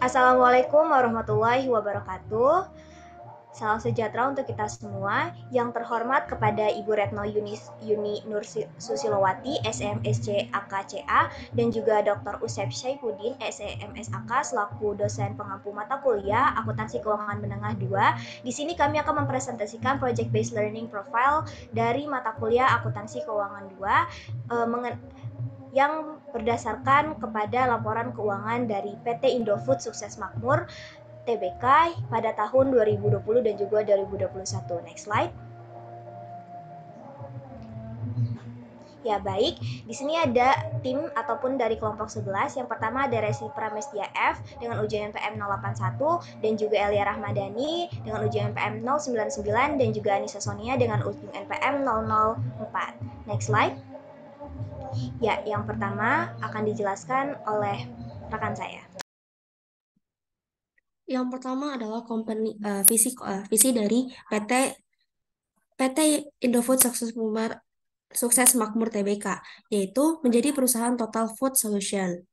Assalamualaikum warahmatullahi wabarakatuh. Salam sejahtera untuk kita semua. Yang terhormat kepada Ibu Retno Yunis, Yuni Nur Susilowati, SMSC AKCA, dan juga Dr. Usep Syaifuddin, SMS e AK, selaku dosen pengampu mata kuliah Akuntansi Keuangan Menengah 2. Di sini kami akan mempresentasikan Project Based Learning Profile dari mata kuliah Akuntansi Keuangan 2 e, eh, yang berdasarkan kepada laporan keuangan dari PT Indofood Sukses Makmur TBK pada tahun 2020 dan juga 2021. Next slide. Ya baik, di sini ada tim ataupun dari kelompok 11. Yang pertama ada Resi Pramestia F dengan ujian PM 081 dan juga Elia Rahmadani dengan ujian PM 099 dan juga Anissa Sonia dengan ujian PM 004. Next slide. Ya, yang pertama akan dijelaskan oleh rekan saya. Yang pertama adalah company uh, visi uh, visi dari PT PT Indofood Sukses Makmur Sukses Makmur Tbk yaitu menjadi perusahaan total food solution.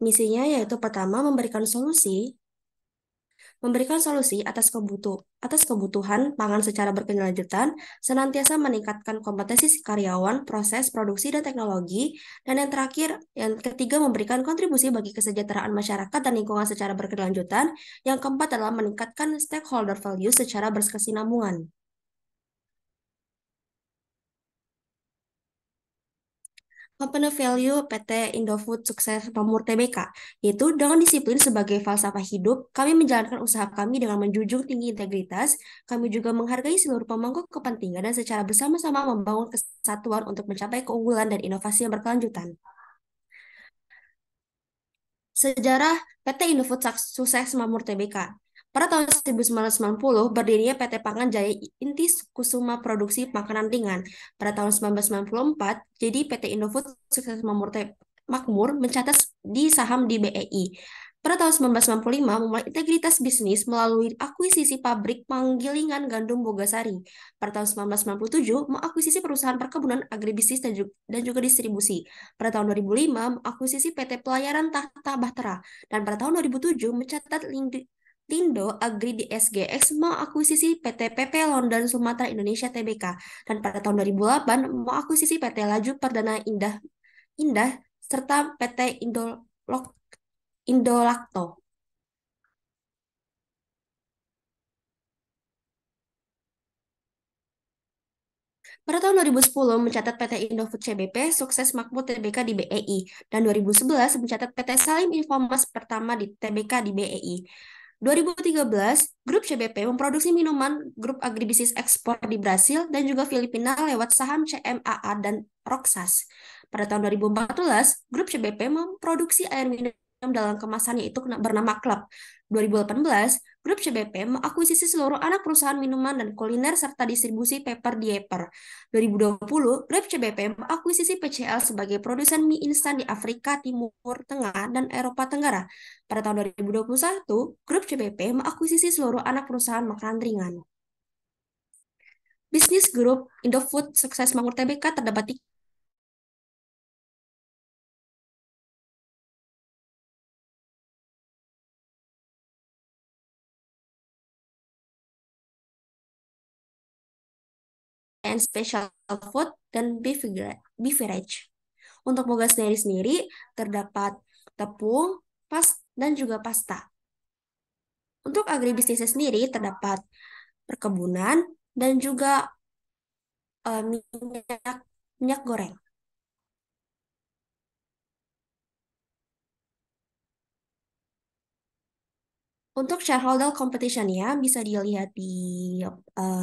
Misinya yaitu pertama memberikan solusi memberikan solusi atas kebutuh atas kebutuhan pangan secara berkelanjutan, senantiasa meningkatkan kompetensi karyawan, proses produksi dan teknologi, dan yang terakhir, yang ketiga memberikan kontribusi bagi kesejahteraan masyarakat dan lingkungan secara berkelanjutan, yang keempat adalah meningkatkan stakeholder value secara berkesinambungan. Company Value PT Indofood Sukses Pamur Tbk, yaitu dengan disiplin sebagai falsafah hidup, kami menjalankan usaha kami dengan menjunjung tinggi integritas, kami juga menghargai seluruh pemangku kepentingan dan secara bersama-sama membangun kesatuan untuk mencapai keunggulan dan inovasi yang berkelanjutan. Sejarah PT Indofood Sukses Mamur Tbk pada tahun 1990, berdirinya PT Pangan Jaya Intis Kusuma Produksi Makanan Ringan. Pada tahun 1994, jadi PT Indofood sukses memurtai makmur mencatat di saham di BEI. Pada tahun 1995 memulai integritas bisnis melalui akuisisi pabrik panggilingan gandum Bogasari. Pada tahun 1997 mengakuisisi perusahaan perkebunan agribisnis dan juga, dan juga distribusi. Pada tahun 2005 mengakuisisi PT Pelayaran Tahta Bahtera dan pada tahun 2007 mencatat Tindo Agri di SGX mengakuisisi PT PP London Sumatera Indonesia Tbk dan pada tahun 2008 mengakuisisi PT Laju Perdana Indah Indah serta PT Indolok Indolakto. Pada tahun 2010 mencatat PT Indofood CBP sukses makmur TBK di BEI dan 2011 mencatat PT Salim Informas pertama di TBK di BEI. 2013, grup CBP memproduksi minuman grup agribisnis ekspor di Brasil dan juga Filipina lewat saham CMAA dan Roxas. Pada tahun 2014, grup CBP memproduksi air minum dalam kemasannya itu bernama Club. 2018, grup CBP mengakuisisi seluruh anak perusahaan minuman dan kuliner serta distribusi paper diaper. 2020, grup CBP mengakuisisi PCL sebagai produsen mie instan di Afrika Timur Tengah dan Eropa Tenggara. Pada tahun 2021, grup CBP mengakuisisi seluruh anak perusahaan makanan ringan. Bisnis grup Indofood sukses Mangur TBK terdapat and special food, dan beverage. Untuk boga sendiri-sendiri, terdapat tepung, pas, dan juga pasta. Untuk agribisnisnya sendiri, terdapat perkebunan, dan juga uh, minyak, minyak goreng. Untuk shareholder competition ya bisa dilihat di uh,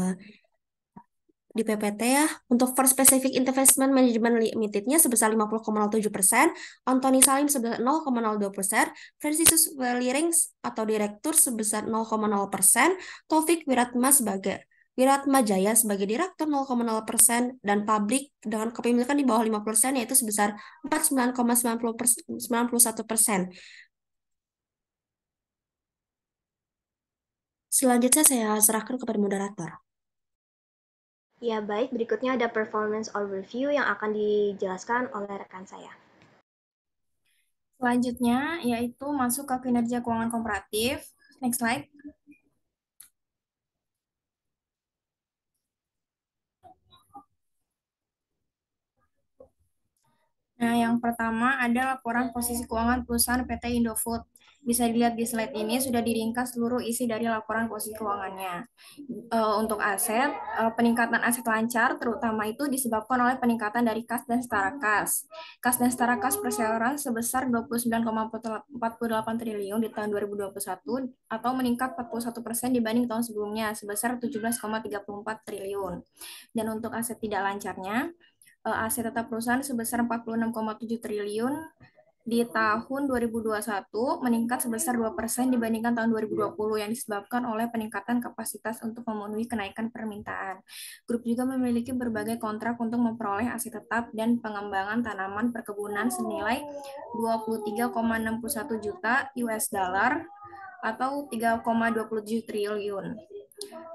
di PPT ya, untuk First Specific Investment Management Limitednya sebesar 50,07 persen, Anthony Salim sebesar 0,02 persen, Franciscus Welliring atau Direktur sebesar 0,0 persen, Taufik Wiratma sebagai Wiratma Jaya sebagai Direktur 0,0 persen, dan publik dengan kepemilikan di bawah 5 persen yaitu sebesar 49,91 persen. Selanjutnya saya serahkan kepada moderator. Ya baik, berikutnya ada performance overview yang akan dijelaskan oleh rekan saya. Selanjutnya yaitu masuk ke kinerja keuangan komparatif. Next slide. Nah, yang pertama ada laporan posisi keuangan perusahaan PT Indofood. Bisa dilihat di slide ini sudah diringkas seluruh isi dari laporan posisi keuangannya. Eh, untuk aset, eh, peningkatan aset lancar terutama itu disebabkan oleh peningkatan dari kas dan setara kas. Kas dan setara kas perseroan sebesar 29,48 triliun di tahun 2021 atau meningkat 41 persen dibanding tahun sebelumnya sebesar 17,34 triliun. Dan untuk aset tidak lancarnya, eh, aset tetap perusahaan sebesar 46,7 triliun di tahun 2021 meningkat sebesar 2% dibandingkan tahun 2020 yang disebabkan oleh peningkatan kapasitas untuk memenuhi kenaikan permintaan. Grup juga memiliki berbagai kontrak untuk memperoleh aset tetap dan pengembangan tanaman perkebunan senilai 23,61 juta US dollar atau 3,27 triliun.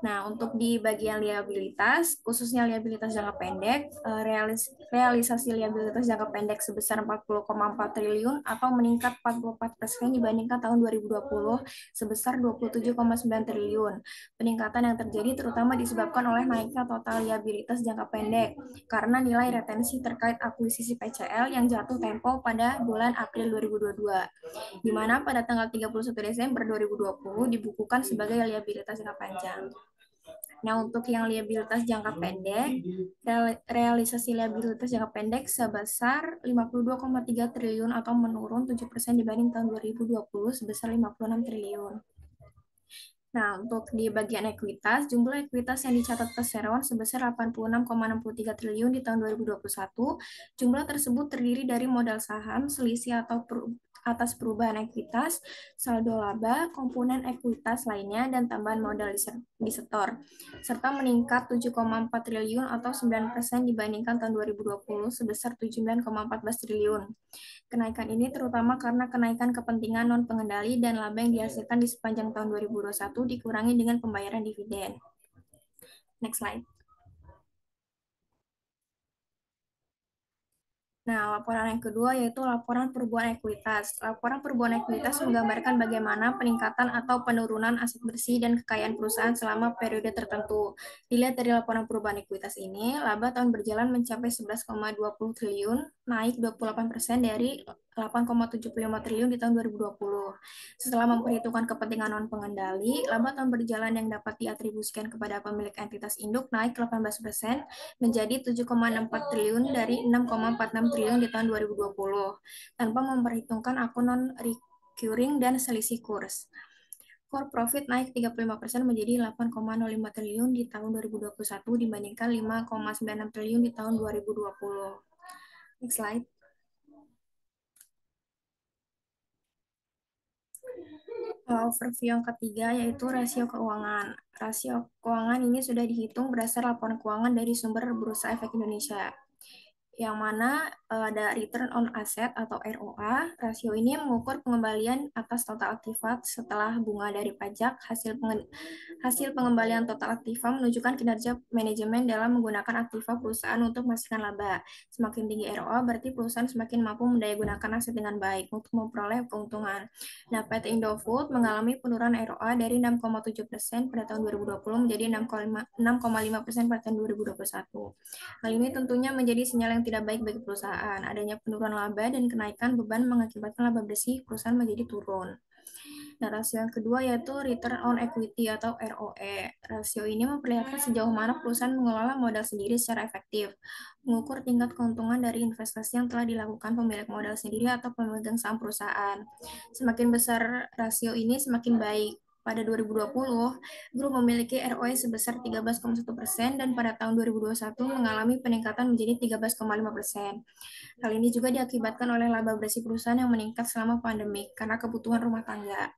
Nah, untuk di bagian liabilitas, khususnya liabilitas jangka pendek, eh, realis realisasi liabilitas jangka pendek sebesar 40,4 triliun atau meningkat 44% persen dibandingkan tahun 2020 sebesar 27,9 triliun. Peningkatan yang terjadi terutama disebabkan oleh naiknya total liabilitas jangka pendek karena nilai retensi terkait akuisisi PCL yang jatuh tempo pada bulan April 2022, di mana pada tanggal 31 Desember 2020 dibukukan sebagai liabilitas jangka panjang. Nah, untuk yang liabilitas jangka pendek, realisasi liabilitas jangka pendek sebesar 52,3 triliun atau menurun 7% dibanding tahun 2020 sebesar 56 triliun. Nah, untuk di bagian ekuitas, jumlah ekuitas yang dicatat perseroan sebesar 86,63 triliun di tahun 2021. Jumlah tersebut terdiri dari modal saham, selisih atau atas perubahan ekuitas, saldo laba, komponen ekuitas lainnya, dan tambahan modal disetor, serta meningkat 7,4 triliun atau 9 dibandingkan tahun 2020 sebesar 79,14 triliun. Kenaikan ini terutama karena kenaikan kepentingan non-pengendali dan laba yang dihasilkan di sepanjang tahun 2021 dikurangi dengan pembayaran dividen. Next slide. Nah, laporan yang kedua yaitu laporan perubahan ekuitas. Laporan perubahan ekuitas menggambarkan bagaimana peningkatan atau penurunan aset bersih dan kekayaan perusahaan selama periode tertentu. Dilihat dari laporan perubahan ekuitas ini, laba tahun berjalan mencapai 11,20 triliun, naik 28% dari 8,75 triliun di tahun 2020. Setelah memperhitungkan kepentingan non pengendali, laba tahun berjalan yang dapat diatribusikan kepada pemilik entitas induk naik 18% menjadi 7,64 triliun dari 6,46 triliun di tahun 2020 tanpa memperhitungkan akun non recurring dan selisih kurs. Core profit naik 35% menjadi 8,05 triliun di tahun 2021 dibandingkan 5,96 triliun di tahun 2020. Next slide. Eh, overview yang ketiga yaitu rasio keuangan. Rasio keuangan ini sudah dihitung berdasar laporan keuangan dari sumber Bursa Efek Indonesia yang mana eh, ada return on asset atau ROA. Rasio ini mengukur pengembalian atas total aktiva setelah bunga dari pajak. Hasil penge hasil pengembalian total aktiva menunjukkan kinerja manajemen dalam menggunakan aktiva perusahaan untuk memastikan laba. Semakin tinggi ROA berarti perusahaan semakin mampu mendaya gunakan aset dengan baik untuk memperoleh keuntungan. Nah, PT Indofood mengalami penurunan ROA dari 6,7% pada tahun 2020 menjadi 6,5% pada tahun 2021. Hal ini tentunya menjadi sinyal yang tidak baik bagi perusahaan. Adanya penurunan laba dan kenaikan beban mengakibatkan laba bersih perusahaan menjadi turun. Nah, rasio yang kedua yaitu return on equity atau ROE. Rasio ini memperlihatkan sejauh mana perusahaan mengelola modal sendiri secara efektif, mengukur tingkat keuntungan dari investasi yang telah dilakukan pemilik modal sendiri atau pemegang saham perusahaan. Semakin besar rasio ini, semakin baik pada 2020, grup memiliki ROE sebesar 13,1 persen dan pada tahun 2021 mengalami peningkatan menjadi 13,5 persen. Hal ini juga diakibatkan oleh laba bersih perusahaan yang meningkat selama pandemi karena kebutuhan rumah tangga.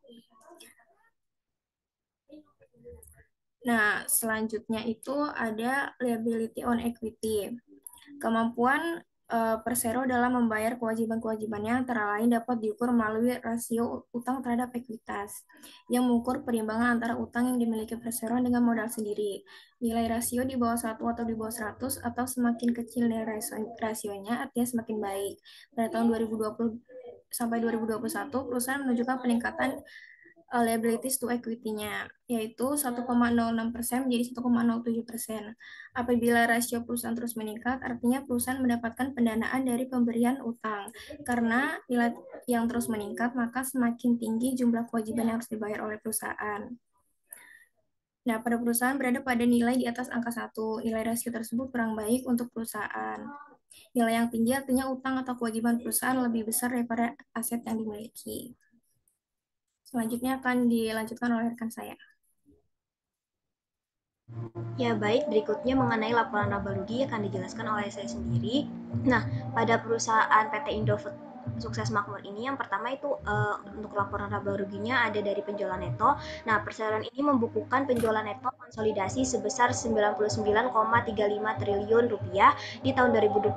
Nah, selanjutnya itu ada liability on equity. Kemampuan Eh, Persero dalam membayar kewajiban-kewajibannya antara lain dapat diukur melalui rasio utang terhadap ekuitas yang mengukur perimbangan antara utang yang dimiliki Persero dengan modal sendiri. Nilai rasio di bawah 1 atau di bawah 100 atau semakin kecil nilai rasionya artinya semakin baik. Pada tahun 2020 sampai 2021 perusahaan menunjukkan peningkatan uh, liabilities to equity-nya, yaitu 1,06 persen menjadi 1,07 persen. Apabila rasio perusahaan terus meningkat, artinya perusahaan mendapatkan pendanaan dari pemberian utang. Karena nilai yang terus meningkat, maka semakin tinggi jumlah kewajiban yang harus dibayar oleh perusahaan. Nah, pada perusahaan berada pada nilai di atas angka satu Nilai rasio tersebut kurang baik untuk perusahaan. Nilai yang tinggi artinya utang atau kewajiban perusahaan lebih besar daripada aset yang dimiliki. Selanjutnya akan dilanjutkan oleh rekan saya. Ya baik, berikutnya mengenai laporan laba rugi akan dijelaskan oleh saya sendiri. Nah, pada perusahaan PT Indofood sukses makmur ini yang pertama itu uh, untuk laporan laba ruginya ada dari penjualan neto. Nah, perseroan ini membukukan penjualan neto konsolidasi sebesar 99,35 triliun rupiah di tahun 2021.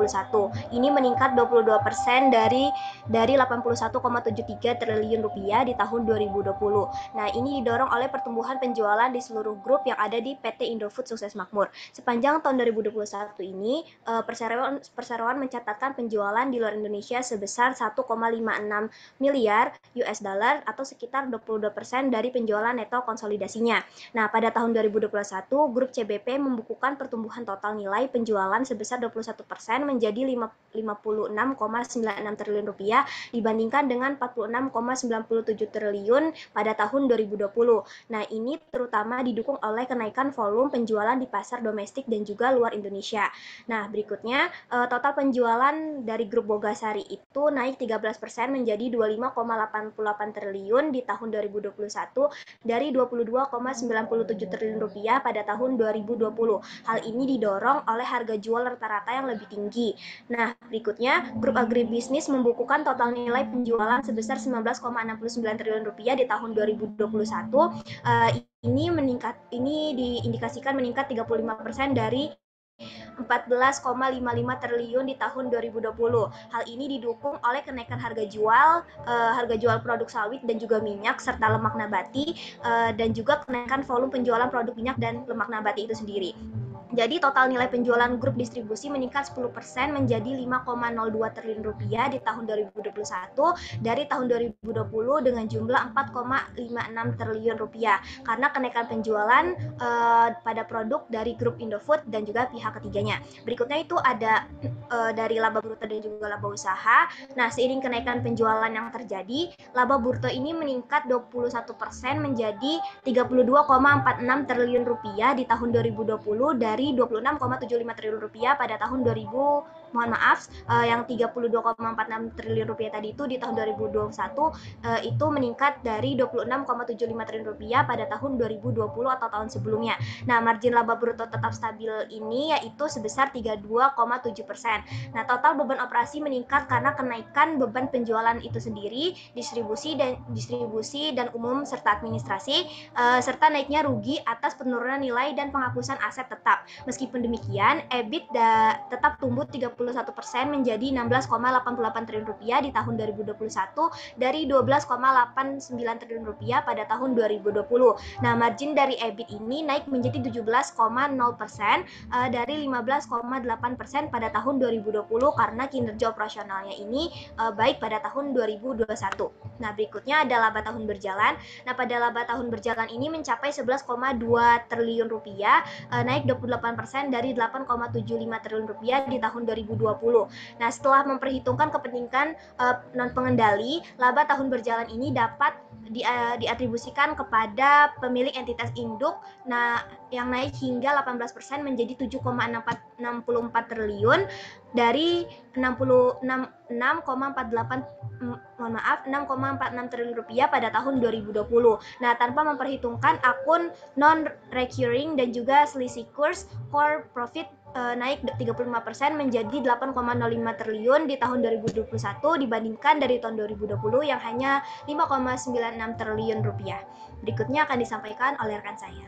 Ini meningkat 22% dari dari 81,73 triliun rupiah di tahun 2020. Nah, ini didorong oleh pertumbuhan penjualan di seluruh grup yang ada di PT Indofood Sukses Makmur. Sepanjang tahun 2021 ini, uh, eh, perseroan perseroan mencatatkan penjualan di luar Indonesia sebesar 1,56 miliar US dollar atau sekitar 22% dari penjualan neto konsolidasinya. Nah, pada tahun 2021, grup CBP membukukan pertumbuhan total nilai penjualan sebesar 21% menjadi 56,96 triliun rupiah dibandingkan dengan 46,97 triliun pada tahun 2020. Nah, ini terutama didukung oleh kenaikan volume penjualan di pasar domestik dan juga luar Indonesia. Nah, berikutnya eh, total penjualan dari grup Bogasari itu naik naik 13% menjadi 25,88 triliun di tahun 2021 dari 22,97 triliun rupiah pada tahun 2020. Hal ini didorong oleh harga jual rata-rata yang lebih tinggi. Nah, berikutnya grup agribisnis membukukan total nilai penjualan sebesar 19,69 triliun rupiah di tahun 2021. Uh, eh, ini meningkat ini diindikasikan meningkat 35% dari 14,55 triliun di tahun 2020. Hal ini didukung oleh kenaikan harga jual uh, harga jual produk sawit dan juga minyak serta lemak nabati uh, dan juga kenaikan volume penjualan produk minyak dan lemak nabati itu sendiri. Jadi total nilai penjualan grup distribusi meningkat 10% menjadi 5,02 triliun rupiah di tahun 2021 dari tahun 2020 dengan jumlah 4,56 triliun rupiah karena kenaikan penjualan uh, pada produk dari grup Indofood dan juga pihak ketiganya. Berikutnya itu ada uh, dari laba bruto dan juga laba usaha. Nah, seiring kenaikan penjualan yang terjadi, laba bruto ini meningkat 21% menjadi 32,46 triliun rupiah di tahun 2020 dari dari 26,75 triliun rupiah pada tahun 2000 mohon maaf uh, yang 32,46 triliun rupiah tadi itu di tahun 2021 uh, eh, itu meningkat dari 26,75 triliun rupiah pada tahun 2020 atau tahun sebelumnya. Nah, margin laba bruto tetap stabil ini yaitu sebesar 32,7 Nah, total beban operasi meningkat karena kenaikan beban penjualan itu sendiri, distribusi dan distribusi dan umum serta administrasi uh, serta naiknya rugi atas penurunan nilai dan penghapusan aset tetap. Meskipun demikian, EBIT da, tetap tumbuh 30 persen menjadi 16,88 triliun rupiah di tahun 2021 dari 12,89 triliun rupiah pada tahun 2020. Nah, margin dari EBIT ini naik menjadi 17,0% eh, dari 15,8% pada tahun 2020 karena kinerja operasionalnya ini eh, baik pada tahun 2021. Nah, berikutnya ada laba tahun berjalan. Nah, pada laba tahun berjalan ini mencapai 11,2 triliun rupiah, eh, naik 28% dari 8,75 triliun rupiah di tahun 2020 2020. Nah, setelah memperhitungkan kepentingan uh, eh, non pengendali, laba tahun berjalan ini dapat di, uh, diatribusikan kepada pemilik entitas induk nah yang naik hingga 18% menjadi 7,64 triliun dari 66,48 mm, mohon maaf 6,46 triliun rupiah pada tahun 2020. Nah, tanpa memperhitungkan akun non recurring dan juga selisih kurs core profit uh, naik 35% menjadi 8,05 triliun di tahun 2021 dibandingkan dari tahun 2020 yang hanya 5,96 triliun rupiah. Berikutnya akan disampaikan oleh rekan saya.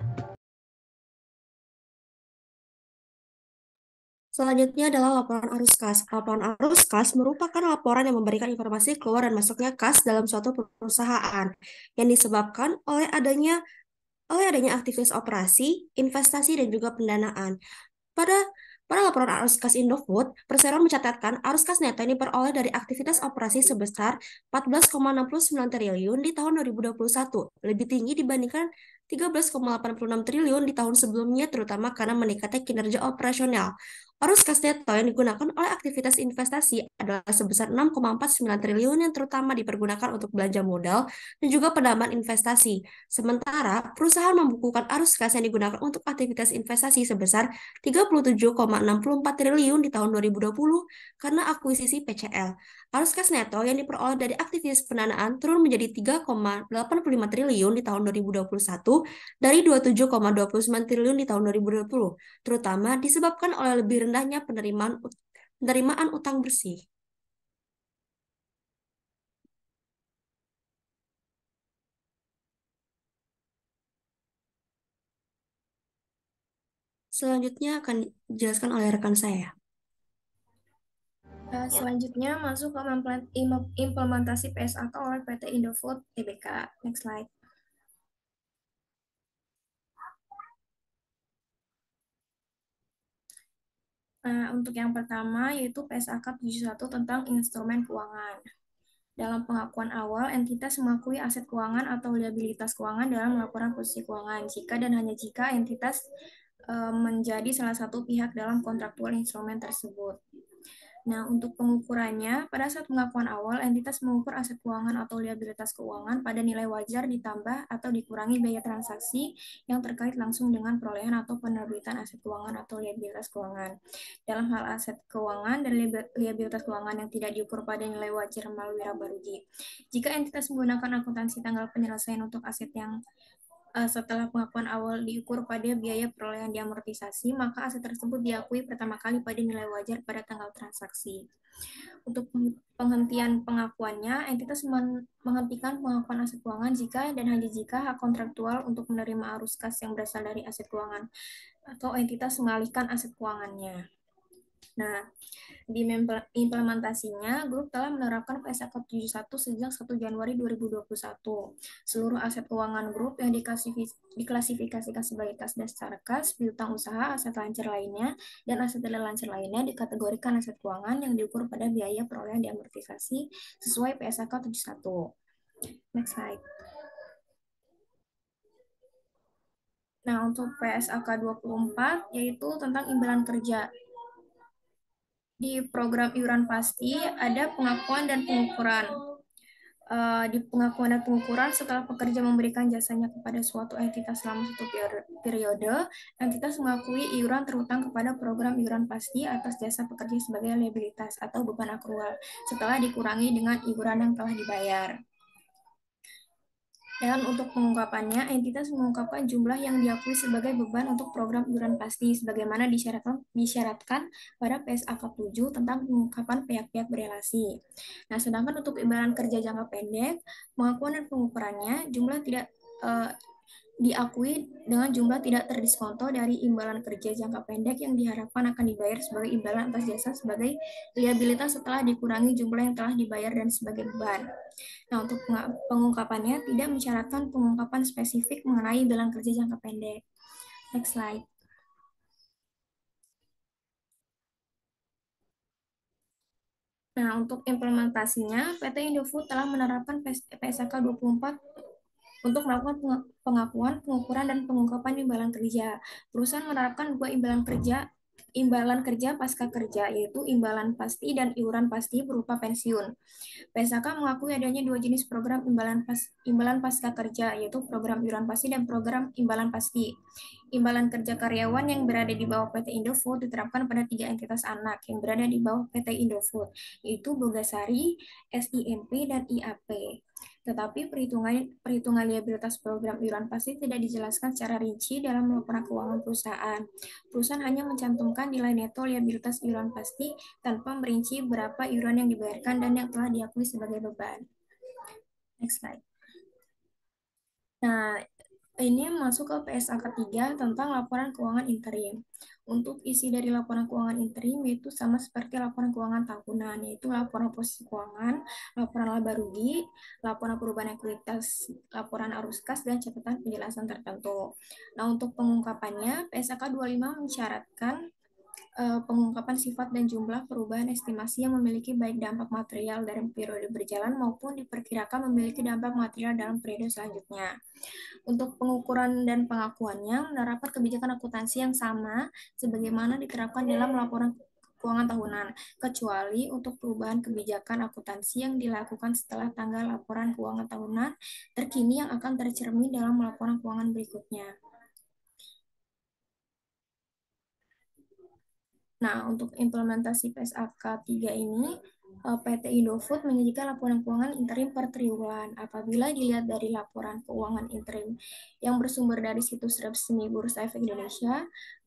Selanjutnya adalah laporan arus kas. Laporan arus kas merupakan laporan yang memberikan informasi keluar dan masuknya kas dalam suatu perusahaan yang disebabkan oleh adanya oleh adanya aktivitas operasi, investasi, dan juga pendanaan. Pada Pada laporan arus kas Indofood, perseroan mencatatkan arus kas neto yang diperoleh dari aktivitas operasi sebesar 14,69 triliun di tahun 2021, lebih tinggi dibandingkan 13,86 triliun di tahun sebelumnya terutama karena meningkatnya kinerja operasional. Arus kas neto yang digunakan oleh aktivitas investasi adalah sebesar 6,49 triliun yang terutama dipergunakan untuk belanja modal dan juga penambahan investasi. Sementara perusahaan membukukan arus kas yang digunakan untuk aktivitas investasi sebesar 37,64 triliun di tahun 2020 karena akuisisi PCL. Arus kas neto yang diperoleh dari aktivitas pendanaan turun menjadi 3,85 triliun di tahun 2021 dari 27,29 triliun di tahun 2020, terutama disebabkan oleh lebih rendahnya penerimaan penerimaan utang bersih. Selanjutnya akan dijelaskan oleh rekan saya. Nah, ya. selanjutnya masuk ke implementasi PSAK oleh PT Indofood TBK. Next slide. Nah, untuk yang pertama yaitu PSAK 71 tentang instrumen keuangan. Dalam pengakuan awal, entitas mengakui aset keuangan atau liabilitas keuangan dalam laporan posisi keuangan jika dan hanya jika entitas e, menjadi salah satu pihak dalam kontraktual instrumen tersebut. Nah, untuk pengukurannya, pada saat pengakuan awal, entitas mengukur aset keuangan atau liabilitas keuangan pada nilai wajar ditambah atau dikurangi biaya transaksi yang terkait langsung dengan perolehan atau penerbitan aset keuangan atau liabilitas keuangan. Dalam hal aset keuangan dan liabilitas keuangan yang tidak diukur pada nilai wajar melalui laba rugi. Jika entitas menggunakan akuntansi tanggal penyelesaian untuk aset yang Eh, setelah pengakuan awal diukur pada biaya perolehan diamortisasi, maka aset tersebut diakui pertama kali pada nilai wajar pada tanggal transaksi. Untuk penghentian pengakuannya, entitas menghentikan pengakuan aset keuangan jika dan hanya jika hak kontraktual untuk menerima arus kas yang berasal dari aset keuangan atau entitas mengalihkan aset keuangannya. Nah, di implementasinya, grup telah menerapkan Code 71 sejak 1 Januari 2021. Seluruh aset keuangan grup yang diklasifikasikan sebagai kas dasar kas, piutang usaha, aset lancar lainnya, dan aset tidak lancar lainnya dikategorikan aset keuangan yang diukur pada biaya perolehan diamortisasi sesuai Code 71. Next slide. Nah, untuk PSAK 24 yaitu tentang imbalan kerja di program iuran pasti ada pengakuan dan pengukuran. Uh, di pengakuan dan pengukuran setelah pekerja memberikan jasanya kepada suatu entitas selama satu periode, entitas mengakui iuran terutang kepada program iuran pasti atas jasa pekerja sebagai liabilitas atau beban akrual setelah dikurangi dengan iuran yang telah dibayar. Dan untuk pengungkapannya, entitas mengungkapkan jumlah yang diakui sebagai beban untuk program iuran pasti, sebagaimana disyaratkan, disyaratkan pada PSAK 7 tentang pengungkapan pihak-pihak berelasi. Nah, sedangkan untuk imbalan kerja jangka pendek, pengakuan dan pengukurannya, jumlah tidak eh, diakui dengan jumlah tidak terdiskonto dari imbalan kerja jangka pendek yang diharapkan akan dibayar sebagai imbalan atas jasa sebagai liabilitas setelah dikurangi jumlah yang telah dibayar dan sebagai beban. Nah, untuk pengungkapannya tidak mencaratkan pengungkapan spesifik mengenai imbalan kerja jangka pendek. Next slide. Nah, untuk implementasinya, PT Indofood telah menerapkan PSK 24 untuk melakukan pengakuan, pengukuran, dan pengungkapan imbalan kerja. Perusahaan menerapkan dua imbalan kerja imbalan kerja pasca kerja, yaitu imbalan pasti dan iuran pasti berupa pensiun. PSAK mengakui adanya dua jenis program imbalan, pas, imbalan pasca kerja, yaitu program iuran pasti dan program imbalan pasti. Imbalan kerja karyawan yang berada di bawah PT Indofood diterapkan pada tiga entitas anak yang berada di bawah PT Indofood, yaitu Bogasari, SIMP, dan IAP. Tetapi perhitungan perhitungan liabilitas program iuran pasti tidak dijelaskan secara rinci dalam laporan keuangan perusahaan. Perusahaan hanya mencantumkan nilai neto liabilitas iuran pasti tanpa merinci berapa iuran yang dibayarkan dan yang telah diakui sebagai beban. Next slide. Nah, ini masuk ke PSA ketiga tentang laporan keuangan interim. Untuk isi dari laporan keuangan interim itu sama seperti laporan keuangan tahunan, yaitu laporan posisi keuangan, laporan laba rugi, laporan perubahan ekuitas, laporan arus kas, dan catatan penjelasan tertentu. Nah, untuk pengungkapannya, PSK 25 mensyaratkan Eh, pengungkapan sifat dan jumlah perubahan estimasi yang memiliki baik dampak material dari periode berjalan maupun diperkirakan memiliki dampak material dalam periode selanjutnya. Untuk pengukuran dan pengakuannya, menerapkan kebijakan akuntansi yang sama sebagaimana diterapkan dalam laporan keuangan tahunan, kecuali untuk perubahan kebijakan akuntansi yang dilakukan setelah tanggal laporan keuangan tahunan terkini yang akan tercermin dalam laporan keuangan berikutnya. Nah, untuk implementasi PSAK 3 ini, eh, PT Indofood menyajikan laporan keuangan interim per triwulan. Apabila dilihat dari laporan keuangan interim yang bersumber dari situs resmi Bursa Efek Indonesia,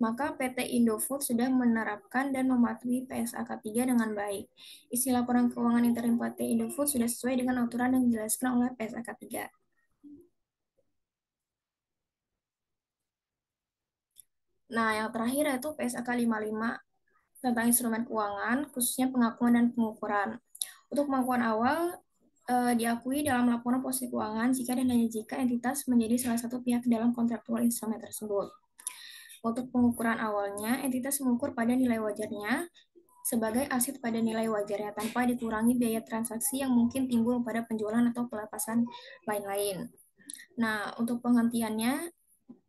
maka PT Indofood sudah menerapkan dan mematuhi PSAK 3 dengan baik. Isi laporan keuangan interim PT Indofood sudah sesuai dengan aturan yang dijelaskan oleh PSAK 3. Nah, yang terakhir yaitu PSAK 55 tentang instrumen keuangan, khususnya pengakuan dan pengukuran. Untuk pengakuan awal, eh, diakui dalam laporan posisi keuangan jika dan hanya jika entitas menjadi salah satu pihak dalam kontraktual instrumen tersebut. Untuk pengukuran awalnya, entitas mengukur pada nilai wajarnya sebagai aset pada nilai wajarnya tanpa dikurangi biaya transaksi yang mungkin timbul pada penjualan atau pelepasan lain-lain. Nah, untuk penghentiannya,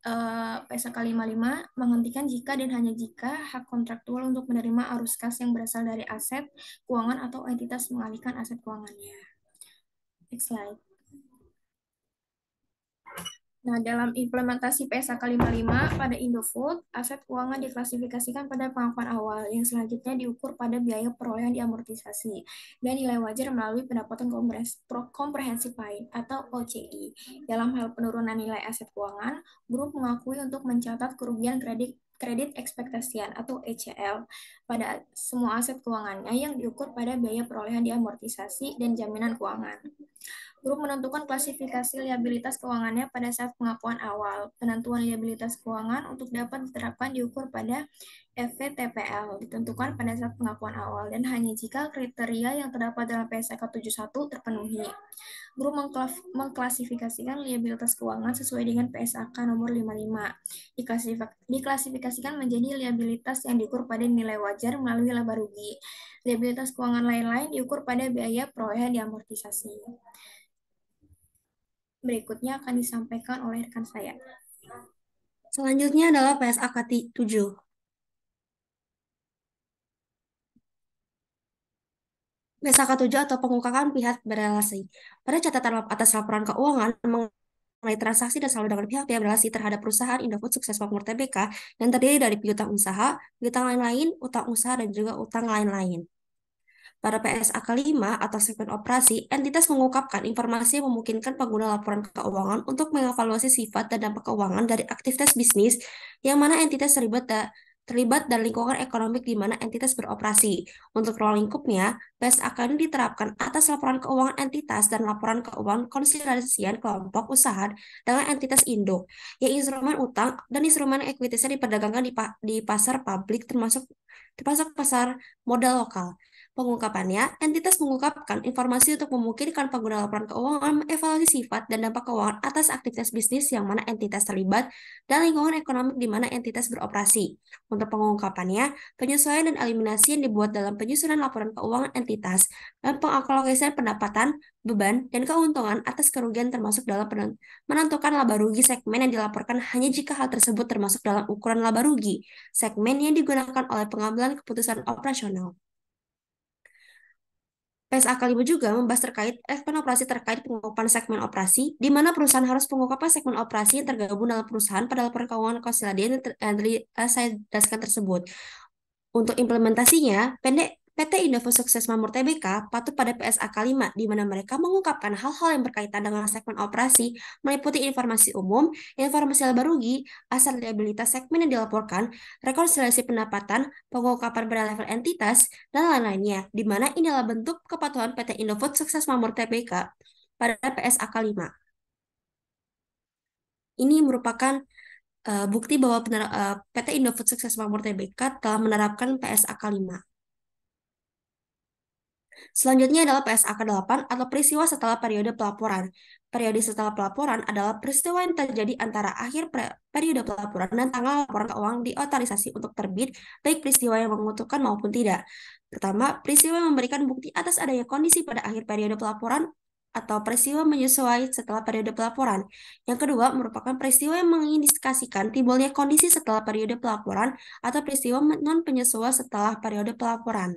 Eh, PSK 55 menghentikan jika dan hanya jika hak kontraktual untuk menerima arus kas yang berasal dari aset, keuangan, atau entitas mengalihkan aset keuangannya. Next slide. Nah, dalam implementasi PSK 55 pada Indofood, aset keuangan diklasifikasikan pada pengakuan awal yang selanjutnya diukur pada biaya perolehan diamortisasi dan nilai wajar melalui pendapatan komprehensif lain atau OCI. Dalam hal penurunan nilai aset keuangan, grup mengakui untuk mencatat kerugian kredit kredit ekspektasian atau ECL pada semua aset keuangannya yang diukur pada biaya perolehan diamortisasi dan jaminan keuangan. Grup menentukan klasifikasi liabilitas keuangannya pada saat pengakuan awal. Penentuan liabilitas keuangan untuk dapat diterapkan diukur pada FVTPL, ditentukan pada saat pengakuan awal, dan hanya jika kriteria yang terdapat dalam PSK 71 terpenuhi. Grup mengklasifikasikan liabilitas keuangan sesuai dengan PSAK nomor 55, diklasifikasikan menjadi liabilitas yang diukur pada nilai wajib wajar melalui laba rugi. Liabilitas keuangan lain-lain diukur pada biaya proyek diamortisasi. Berikutnya akan disampaikan oleh rekan saya. Selanjutnya adalah PSAK 7 PSA 7 atau pengungkapan pihak berrelasi. Pada catatan atas laporan keuangan mengenai transaksi dan saldo dengan pihak pihak berrelasi terhadap perusahaan Indofood Sukses Makmur Tbk yang terdiri dari piutang usaha, piutang lain-lain, utang usaha, dan juga utang lain-lain. Pada PSA kelima atau segmen operasi, entitas mengungkapkan informasi yang memungkinkan pengguna laporan keuangan untuk mengevaluasi sifat dan dampak keuangan dari aktivitas bisnis yang mana entitas terlibat terlibat dalam lingkungan ekonomi di mana entitas beroperasi. Untuk ruang lingkupnya, PES akan diterapkan atas laporan keuangan entitas dan laporan keuangan konsiderasian kelompok usaha dengan entitas induk, yaitu instrumen utang dan instrumen yang diperdagangkan di, pa di pasar publik termasuk termasuk pasar modal lokal. Pengungkapannya, entitas mengungkapkan informasi untuk memungkinkan pengguna laporan keuangan mengevaluasi sifat dan dampak keuangan atas aktivitas bisnis yang mana entitas terlibat dan lingkungan ekonomi di mana entitas beroperasi. Untuk pengungkapannya, penyesuaian dan eliminasi yang dibuat dalam penyusunan laporan keuangan entitas dan pengalokasian pendapatan, beban, dan keuntungan atas kerugian termasuk dalam menentukan laba rugi segmen yang dilaporkan hanya jika hal tersebut termasuk dalam ukuran laba rugi segmen yang digunakan oleh pengambilan keputusan operasional. PSA Kalibu juga membahas terkait ekspon operasi terkait pengungkapan segmen operasi, di mana perusahaan harus pengungkapan segmen operasi yang tergabung dalam perusahaan pada laporan keuangan konsolidasi yang, yang eh, saya jelaskan tersebut. Untuk implementasinya, pendek PT Indofood Sukses Mamur Tbk patut pada PSA Kalima, di mana mereka mengungkapkan hal-hal yang berkaitan dengan segmen operasi, meliputi informasi umum, informasi laba rugi, aset liabilitas segmen yang dilaporkan, rekonsiliasi pendapatan, pengungkapan pada level entitas, dan lain-lainnya, di mana inilah bentuk kepatuhan PT Indofood Sukses Mamur Tbk pada PSA Kalima. Ini merupakan uh, bukti bahwa uh, eh, PT Indofood Sukses Mamur Tbk telah menerapkan PSA Kalima. Selanjutnya adalah PSA ke-8 atau peristiwa setelah periode pelaporan. Periode setelah pelaporan adalah peristiwa yang terjadi antara akhir periode pelaporan dan tanggal laporan keuangan di untuk terbit, baik peristiwa yang menguntungkan maupun tidak. Pertama, peristiwa yang memberikan bukti atas adanya kondisi pada akhir periode pelaporan atau peristiwa menyesuai setelah periode pelaporan. Yang kedua merupakan peristiwa yang mengindikasikan timbulnya kondisi setelah periode pelaporan atau peristiwa non penyesuaian setelah periode pelaporan.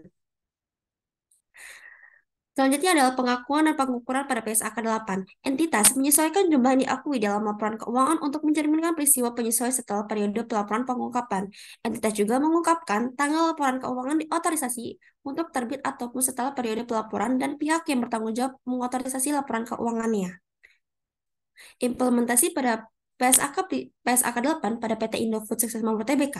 Selanjutnya adalah pengakuan dan pengukuran pada PSAK 8. Entitas menyesuaikan jumlah yang diakui dalam laporan keuangan untuk mencerminkan peristiwa penyesuaian setelah periode pelaporan pengungkapan. Entitas juga mengungkapkan tanggal laporan keuangan diotorisasi untuk terbit ataupun setelah periode pelaporan dan pihak yang bertanggung jawab mengotorisasi laporan keuangannya. Implementasi pada PSAK PSAK 8 pada PT Indofood Sukses Makmur Tbk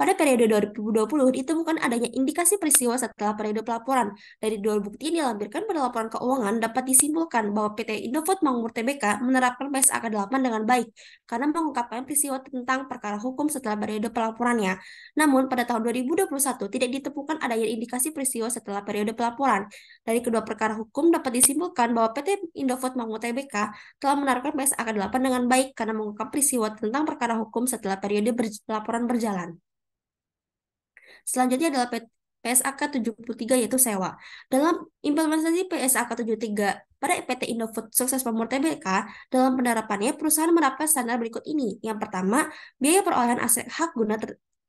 pada periode 2020 ditemukan adanya indikasi peristiwa setelah periode pelaporan. Dari dua bukti yang dilampirkan pada laporan keuangan dapat disimpulkan bahwa PT Indofood Makmur Tbk menerapkan PSAK 8 dengan baik karena mengungkapkan peristiwa tentang perkara hukum setelah periode pelaporannya. Namun pada tahun 2021 tidak ditemukan adanya indikasi peristiwa setelah periode pelaporan. Dari kedua perkara hukum dapat disimpulkan bahwa PT Indofood Mangu Tbk telah menerapkan PSAK 8 dengan baik karena mengungkap peristiwa tentang perkara hukum setelah periode ber laporan berjalan. Selanjutnya adalah PT PSAK 73 yaitu sewa. Dalam implementasi PSAK 73 pada PT Indofood Sukses Pemur TBK, dalam penerapannya perusahaan menerapkan standar berikut ini. Yang pertama, biaya perolehan aset hak guna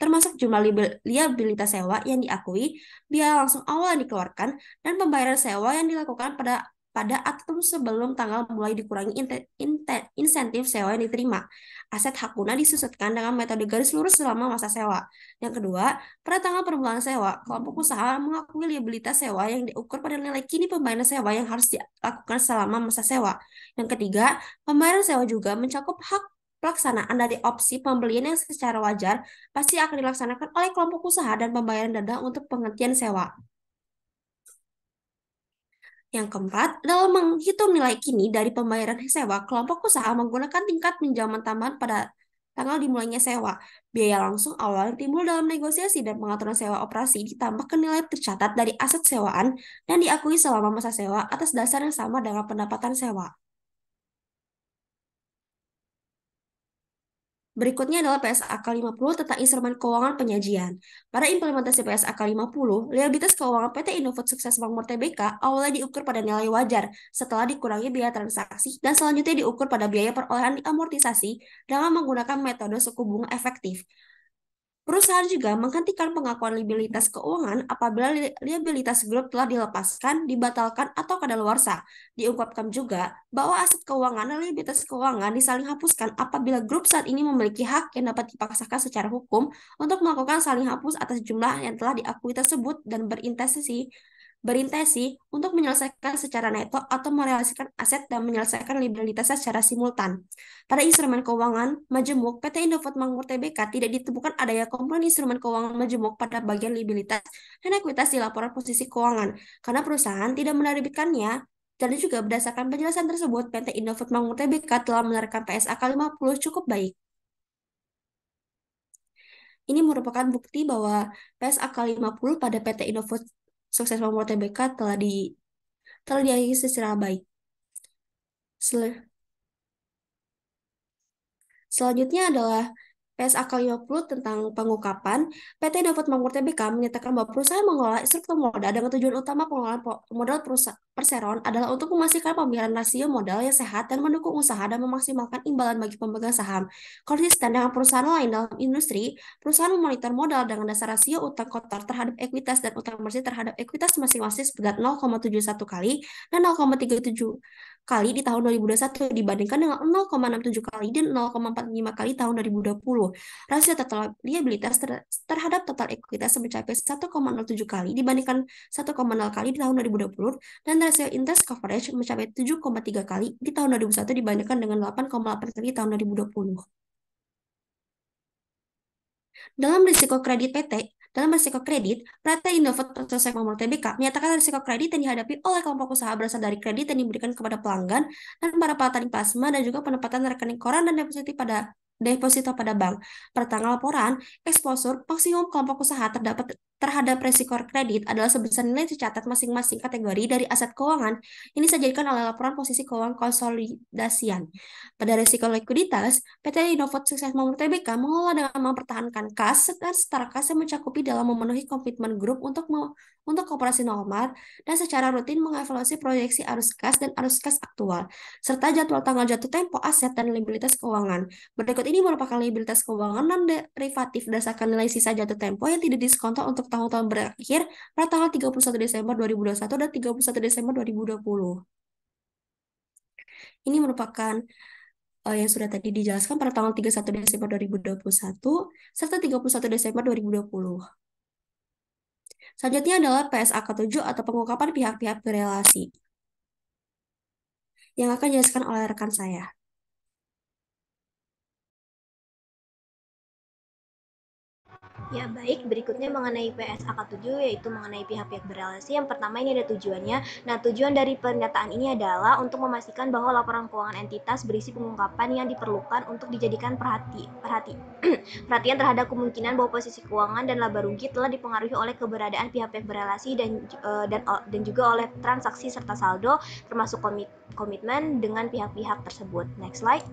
termasuk jumlah liabilitas sewa yang diakui, biaya langsung awal yang dikeluarkan, dan pembayaran sewa yang dilakukan pada pada atau sebelum tanggal mulai dikurangi insentif sewa yang diterima. Aset hak guna disusutkan dengan metode garis lurus selama masa sewa. Yang kedua, pada tanggal perbulan sewa, kelompok usaha mengakui liabilitas sewa yang diukur pada nilai kini pembayaran sewa yang harus dilakukan selama masa sewa. Yang ketiga, pembayaran sewa juga mencakup hak pelaksanaan dari opsi pembelian yang secara wajar pasti akan dilaksanakan oleh kelompok usaha dan pembayaran denda untuk pengertian sewa. Yang keempat, dalam menghitung nilai kini dari pembayaran sewa, kelompok usaha menggunakan tingkat pinjaman tambahan pada tanggal dimulainya sewa. Biaya langsung awal yang timbul dalam negosiasi dan pengaturan sewa operasi ditambah ke nilai tercatat dari aset sewaan dan diakui selama masa sewa atas dasar yang sama dengan pendapatan sewa. Berikutnya adalah PSAK 50 tentang instrumen keuangan penyajian. Pada implementasi PSAK 50, liabilitas keuangan PT Indofood Sukses Makmur TBK awalnya diukur pada nilai wajar setelah dikurangi biaya transaksi dan selanjutnya diukur pada biaya perolehan amortisasi dengan menggunakan metode suku bunga efektif. Perusahaan juga menghentikan pengakuan liabilitas keuangan apabila liabilitas grup telah dilepaskan, dibatalkan, atau kadaluarsa. Diungkapkan juga bahwa aset keuangan dan liabilitas keuangan disaling hapuskan apabila grup saat ini memiliki hak yang dapat dipaksakan secara hukum untuk melakukan saling hapus atas jumlah yang telah diakui tersebut dan berintensi berintensi untuk menyelesaikan secara neto atau merealisasikan aset dan menyelesaikan liabilitasnya secara simultan. Pada instrumen keuangan majemuk, PT Indofood Makmur Tbk tidak ditemukan adanya komponen instrumen keuangan majemuk pada bagian liabilitas dan ekuitas di laporan posisi keuangan, karena perusahaan tidak menerbitkannya dan juga berdasarkan penjelasan tersebut, PT Indofood Makmur Tbk telah menerapkan PSAK 50 cukup baik. Ini merupakan bukti bahwa PSAK 50 pada PT Indofood sukses membuat TBK telah di telah diakhiri secara baik. Sel Selanjutnya adalah PSA Kalioprut tentang pengungkapan, PT Dapat Makmur Tbk menyatakan bahwa perusahaan mengelola struktur modal dengan tujuan utama pengelolaan modal perseroan adalah untuk memastikan pemeliharaan rasio modal yang sehat dan mendukung usaha dan memaksimalkan imbalan bagi pemegang saham. Konsisten dengan perusahaan lain dalam industri, perusahaan memonitor modal dengan dasar rasio utang kotor terhadap ekuitas dan utang bersih terhadap ekuitas masing-masing sebesar 0,71 kali dan 0,37 kali di tahun 2021 dibandingkan dengan 0,67 kali dan 0,45 kali tahun 2020. Rasio total liabilitas ter terhadap total ekuitas mencapai 1,07 kali dibandingkan 1,0 kali di tahun 2020 dan rasio interest coverage mencapai 7,3 kali di tahun 2021 dibandingkan dengan 8,8 kali tahun 2020. Dalam risiko kredit PT, dalam risiko kredit, Prata Indofood Proses Makmur TBK menyatakan risiko kredit yang dihadapi oleh kelompok usaha berasal dari kredit yang diberikan kepada pelanggan dan para petani plasma dan juga penempatan rekening koran dan deposito pada deposito pada bank. Pertanggal laporan, eksposur maksimum kelompok usaha terdapat terhadap resiko kredit adalah sebesar nilai tercatat masing-masing kategori dari aset keuangan ini disajikan oleh laporan posisi keuangan konsolidasian. Pada resiko likuiditas, PT Indofood Sukses Mamur Tbk mengelola dengan mempertahankan kas dan setara kas yang mencakupi dalam memenuhi komitmen grup untuk untuk operasi normal dan secara rutin mengevaluasi proyeksi arus kas dan arus kas aktual, serta jadwal tanggal jatuh tempo aset dan liabilitas keuangan. Berikut ini merupakan liabilitas keuangan non derivatif berdasarkan nilai sisa jatuh tempo yang tidak diskonto untuk tahun-tahun berakhir pada tanggal 31 Desember 2021 dan 31 Desember 2020. Ini merupakan uh, yang sudah tadi dijelaskan pada tanggal 31 Desember 2021 serta 31 Desember 2020. Selanjutnya adalah PSA ke-7 atau pengungkapan pihak-pihak berelasi yang akan dijelaskan oleh rekan saya. Ya baik, berikutnya mengenai PSA K7 yaitu mengenai pihak-pihak berrelasi. Yang pertama ini ada tujuannya. Nah, tujuan dari pernyataan ini adalah untuk memastikan bahwa laporan keuangan entitas berisi pengungkapan yang diperlukan untuk dijadikan perhati perhati perhatian terhadap kemungkinan bahwa posisi keuangan dan laba rugi telah dipengaruhi oleh keberadaan pihak-pihak berrelasi dan e, dan e, dan juga oleh transaksi serta saldo termasuk komit, komitmen dengan pihak-pihak tersebut. Next slide.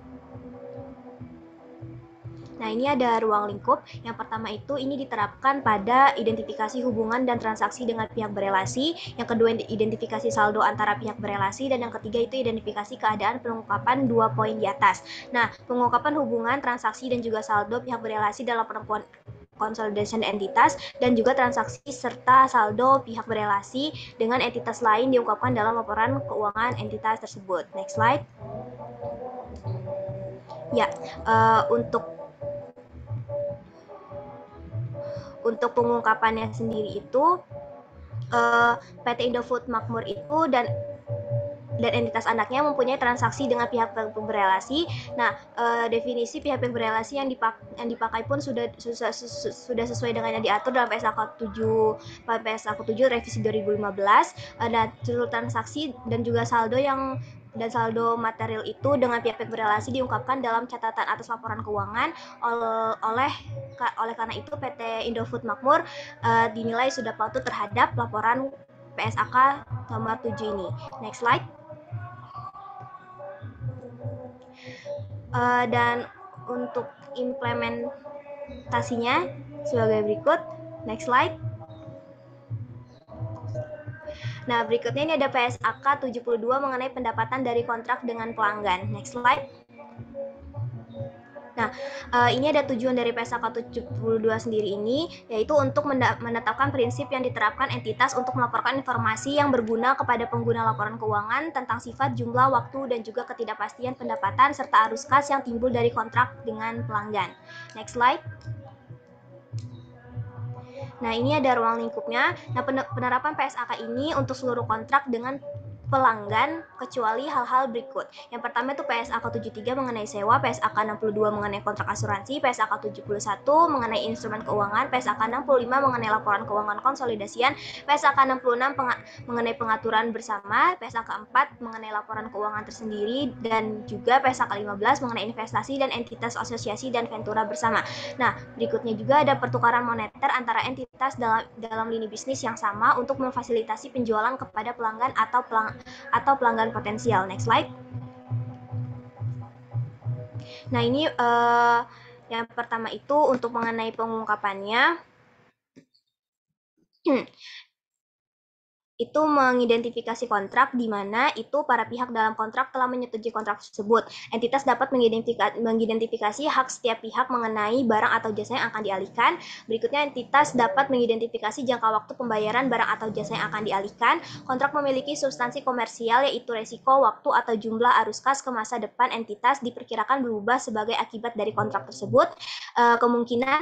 Nah, ini ada ruang lingkup. Yang pertama itu ini diterapkan pada identifikasi hubungan dan transaksi dengan pihak berelasi, yang kedua identifikasi saldo antara pihak berelasi dan yang ketiga itu identifikasi keadaan pengungkapan dua poin di atas. Nah, pengungkapan hubungan, transaksi dan juga saldo pihak berelasi dalam perempuan consolidation entitas dan juga transaksi serta saldo pihak berelasi dengan entitas lain diungkapkan dalam laporan keuangan entitas tersebut. Next slide. Ya, uh, untuk untuk pengungkapannya sendiri itu uh, eh, PT Indofood Makmur itu dan dan entitas anaknya mempunyai transaksi dengan pihak berrelasi. Nah, e, definisi pihak berrelasi yang dipak yang dipakai pun sudah sudah, sudah sesuai dengan yang diatur dalam PSAK 7 PSAK 7 revisi 2015 e, eh, seluruh transaksi dan juga saldo yang dan saldo material itu dengan pihak-pihak berrelasi diungkapkan dalam catatan atas laporan keuangan oleh oleh karena itu PT Indofood Makmur uh, dinilai sudah patuh terhadap laporan PSAK nomor 7 ini. Next slide. Uh, dan untuk implementasinya sebagai berikut. Next slide. Nah, berikutnya ini ada PSAK 72 mengenai pendapatan dari kontrak dengan pelanggan. Next slide. Nah, eh, ini ada tujuan dari PSAK 72 sendiri ini, yaitu untuk menetapkan prinsip yang diterapkan entitas untuk melaporkan informasi yang berguna kepada pengguna laporan keuangan tentang sifat, jumlah, waktu, dan juga ketidakpastian pendapatan serta arus kas yang timbul dari kontrak dengan pelanggan. Next slide. Nah, ini ada ruang lingkupnya. Nah, penerapan PSAK ini untuk seluruh kontrak dengan pelanggan kecuali hal-hal berikut. Yang pertama itu PSAK 73 mengenai sewa, PSAK 62 mengenai kontrak asuransi, PSAK 71 mengenai instrumen keuangan, PSAK 65 mengenai laporan keuangan konsolidasian, PSAK 66 peng mengenai pengaturan bersama, PSAK 4 mengenai laporan keuangan tersendiri dan juga PSAK 15 mengenai investasi dan entitas asosiasi dan ventura bersama. Nah, berikutnya juga ada pertukaran moneter antara entitas dalam dalam lini bisnis yang sama untuk memfasilitasi penjualan kepada pelanggan atau pelang atau pelanggan potensial. Next slide. Nah, ini uh, yang pertama itu untuk mengenai pengungkapannya. Hmm itu mengidentifikasi kontrak di mana itu para pihak dalam kontrak telah menyetujui kontrak tersebut. Entitas dapat mengidentifikasi, mengidentifikasi hak setiap pihak mengenai barang atau jasa yang akan dialihkan. Berikutnya entitas dapat mengidentifikasi jangka waktu pembayaran barang atau jasa yang akan dialihkan. Kontrak memiliki substansi komersial yaitu resiko, waktu atau jumlah arus kas ke masa depan entitas diperkirakan berubah sebagai akibat dari kontrak tersebut. Eh, kemungkinan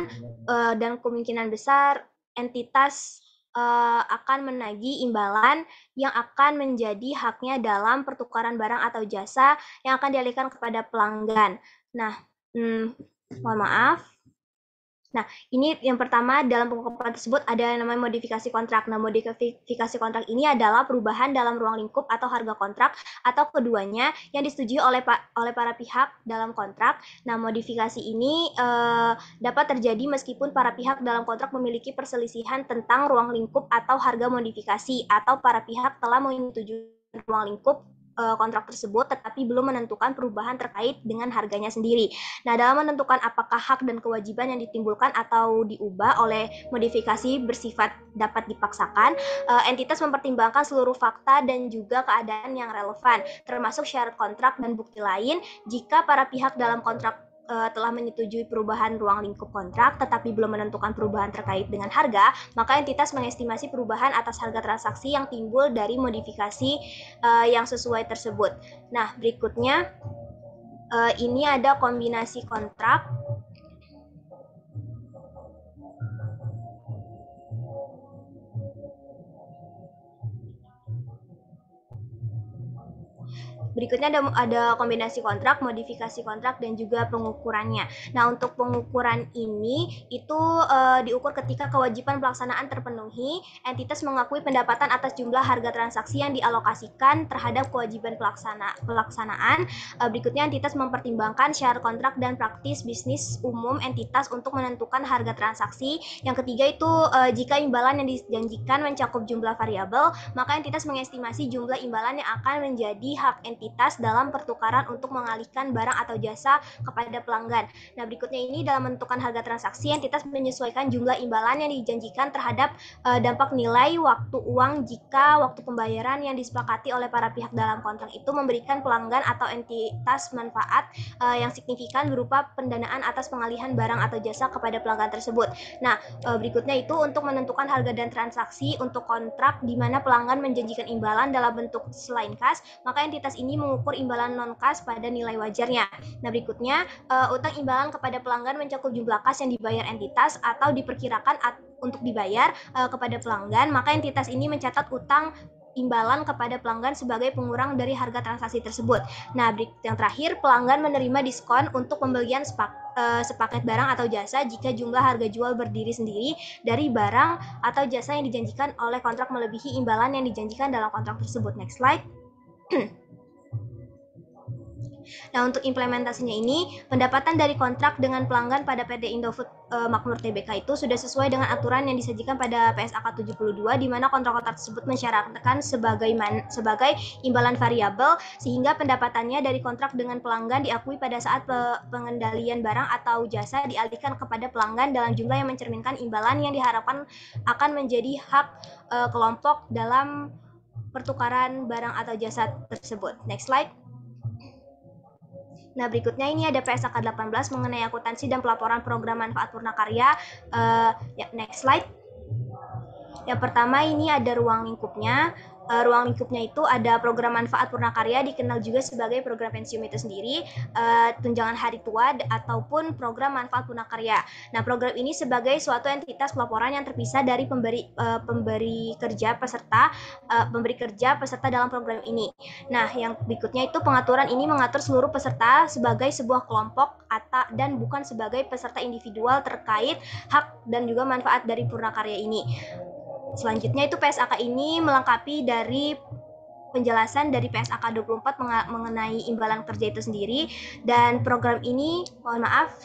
eh, dan kemungkinan besar entitas Eh, akan menagi imbalan yang akan menjadi haknya dalam pertukaran barang atau jasa yang akan dialihkan kepada pelanggan. Nah, hmm, mohon maaf. Nah, ini yang pertama dalam pengungkapan tersebut ada yang namanya modifikasi kontrak. Nah, modifikasi kontrak ini adalah perubahan dalam ruang lingkup atau harga kontrak atau keduanya yang disetujui oleh pa oleh para pihak dalam kontrak. Nah, modifikasi ini eh, dapat terjadi meskipun para pihak dalam kontrak memiliki perselisihan tentang ruang lingkup atau harga modifikasi atau para pihak telah menyetujui ruang lingkup Eh, kontrak tersebut tetapi belum menentukan perubahan terkait dengan harganya sendiri. Nah, dalam menentukan apakah hak dan kewajiban yang ditimbulkan atau diubah oleh modifikasi bersifat dapat dipaksakan, eh, entitas mempertimbangkan seluruh fakta dan juga keadaan yang relevan termasuk syarat kontrak dan bukti lain jika para pihak dalam kontrak uh, telah menyetujui perubahan ruang lingkup kontrak tetapi belum menentukan perubahan terkait dengan harga, maka entitas mengestimasi perubahan atas harga transaksi yang timbul dari modifikasi uh, yang sesuai tersebut. Nah, berikutnya uh, ini ada kombinasi kontrak Berikutnya ada, ada kombinasi kontrak, modifikasi kontrak, dan juga pengukurannya. Nah, untuk pengukuran ini itu e, diukur ketika kewajiban pelaksanaan terpenuhi, entitas mengakui pendapatan atas jumlah harga transaksi yang dialokasikan terhadap kewajiban pelaksana, pelaksanaan. E, berikutnya entitas mempertimbangkan syarat kontrak dan praktis bisnis umum entitas untuk menentukan harga transaksi. Yang ketiga itu e, jika imbalan yang dijanjikan mencakup jumlah variabel, maka entitas mengestimasi jumlah imbalan yang akan menjadi hak entitas efektivitas dalam pertukaran untuk mengalihkan barang atau jasa kepada pelanggan. Nah, berikutnya ini dalam menentukan harga transaksi, entitas menyesuaikan jumlah imbalan yang dijanjikan terhadap uh, dampak nilai waktu uang jika waktu pembayaran yang disepakati oleh para pihak dalam kontrak itu memberikan pelanggan atau entitas manfaat uh, yang signifikan berupa pendanaan atas pengalihan barang atau jasa kepada pelanggan tersebut. Nah, uh, berikutnya itu untuk menentukan harga dan transaksi untuk kontrak di mana pelanggan menjanjikan imbalan dalam bentuk selain kas, maka entitas ini ini mengukur imbalan non kas pada nilai wajarnya. Nah, berikutnya uh, utang imbalan kepada pelanggan mencakup jumlah kas yang dibayar entitas atau diperkirakan at untuk dibayar uh, kepada pelanggan, maka entitas ini mencatat utang imbalan kepada pelanggan sebagai pengurang dari harga transaksi tersebut. Nah, yang terakhir, pelanggan menerima diskon untuk pembelian sepak, eh, sepaket barang atau jasa jika jumlah harga jual berdiri sendiri dari barang atau jasa yang dijanjikan oleh kontrak melebihi imbalan yang dijanjikan dalam kontrak tersebut. Next slide. Nah, untuk implementasinya ini, pendapatan dari kontrak dengan pelanggan pada PT Indofood e, Makmur TBK itu sudah sesuai dengan aturan yang disajikan pada PSAK 72 di mana kontrak-kontrak tersebut mensyaratkan sebagai man, sebagai imbalan variabel sehingga pendapatannya dari kontrak dengan pelanggan diakui pada saat pe, pengendalian barang atau jasa dialihkan kepada pelanggan dalam jumlah yang mencerminkan imbalan yang diharapkan akan menjadi hak e, kelompok dalam pertukaran barang atau jasa tersebut. Next slide. Nah, berikutnya ini ada PSK 18 mengenai akuntansi dan pelaporan program manfaat purna karya. Uh, eh, ya, next slide. Yang pertama ini ada ruang lingkupnya uh, ruang lingkupnya itu ada program manfaat purna karya dikenal juga sebagai program pensiun itu sendiri, uh, tunjangan hari tua ataupun program manfaat purna karya Nah, program ini sebagai suatu entitas pelaporan yang terpisah dari pemberi uh, pemberi kerja peserta uh, pemberi kerja peserta dalam program ini. Nah, yang berikutnya itu pengaturan ini mengatur seluruh peserta sebagai sebuah kelompok atau dan bukan sebagai peserta individual terkait hak dan juga manfaat dari purna karya ini. Selanjutnya itu PSAK ini melengkapi dari penjelasan dari PSAK 24 mengenai imbalan kerja itu sendiri dan program ini mohon maaf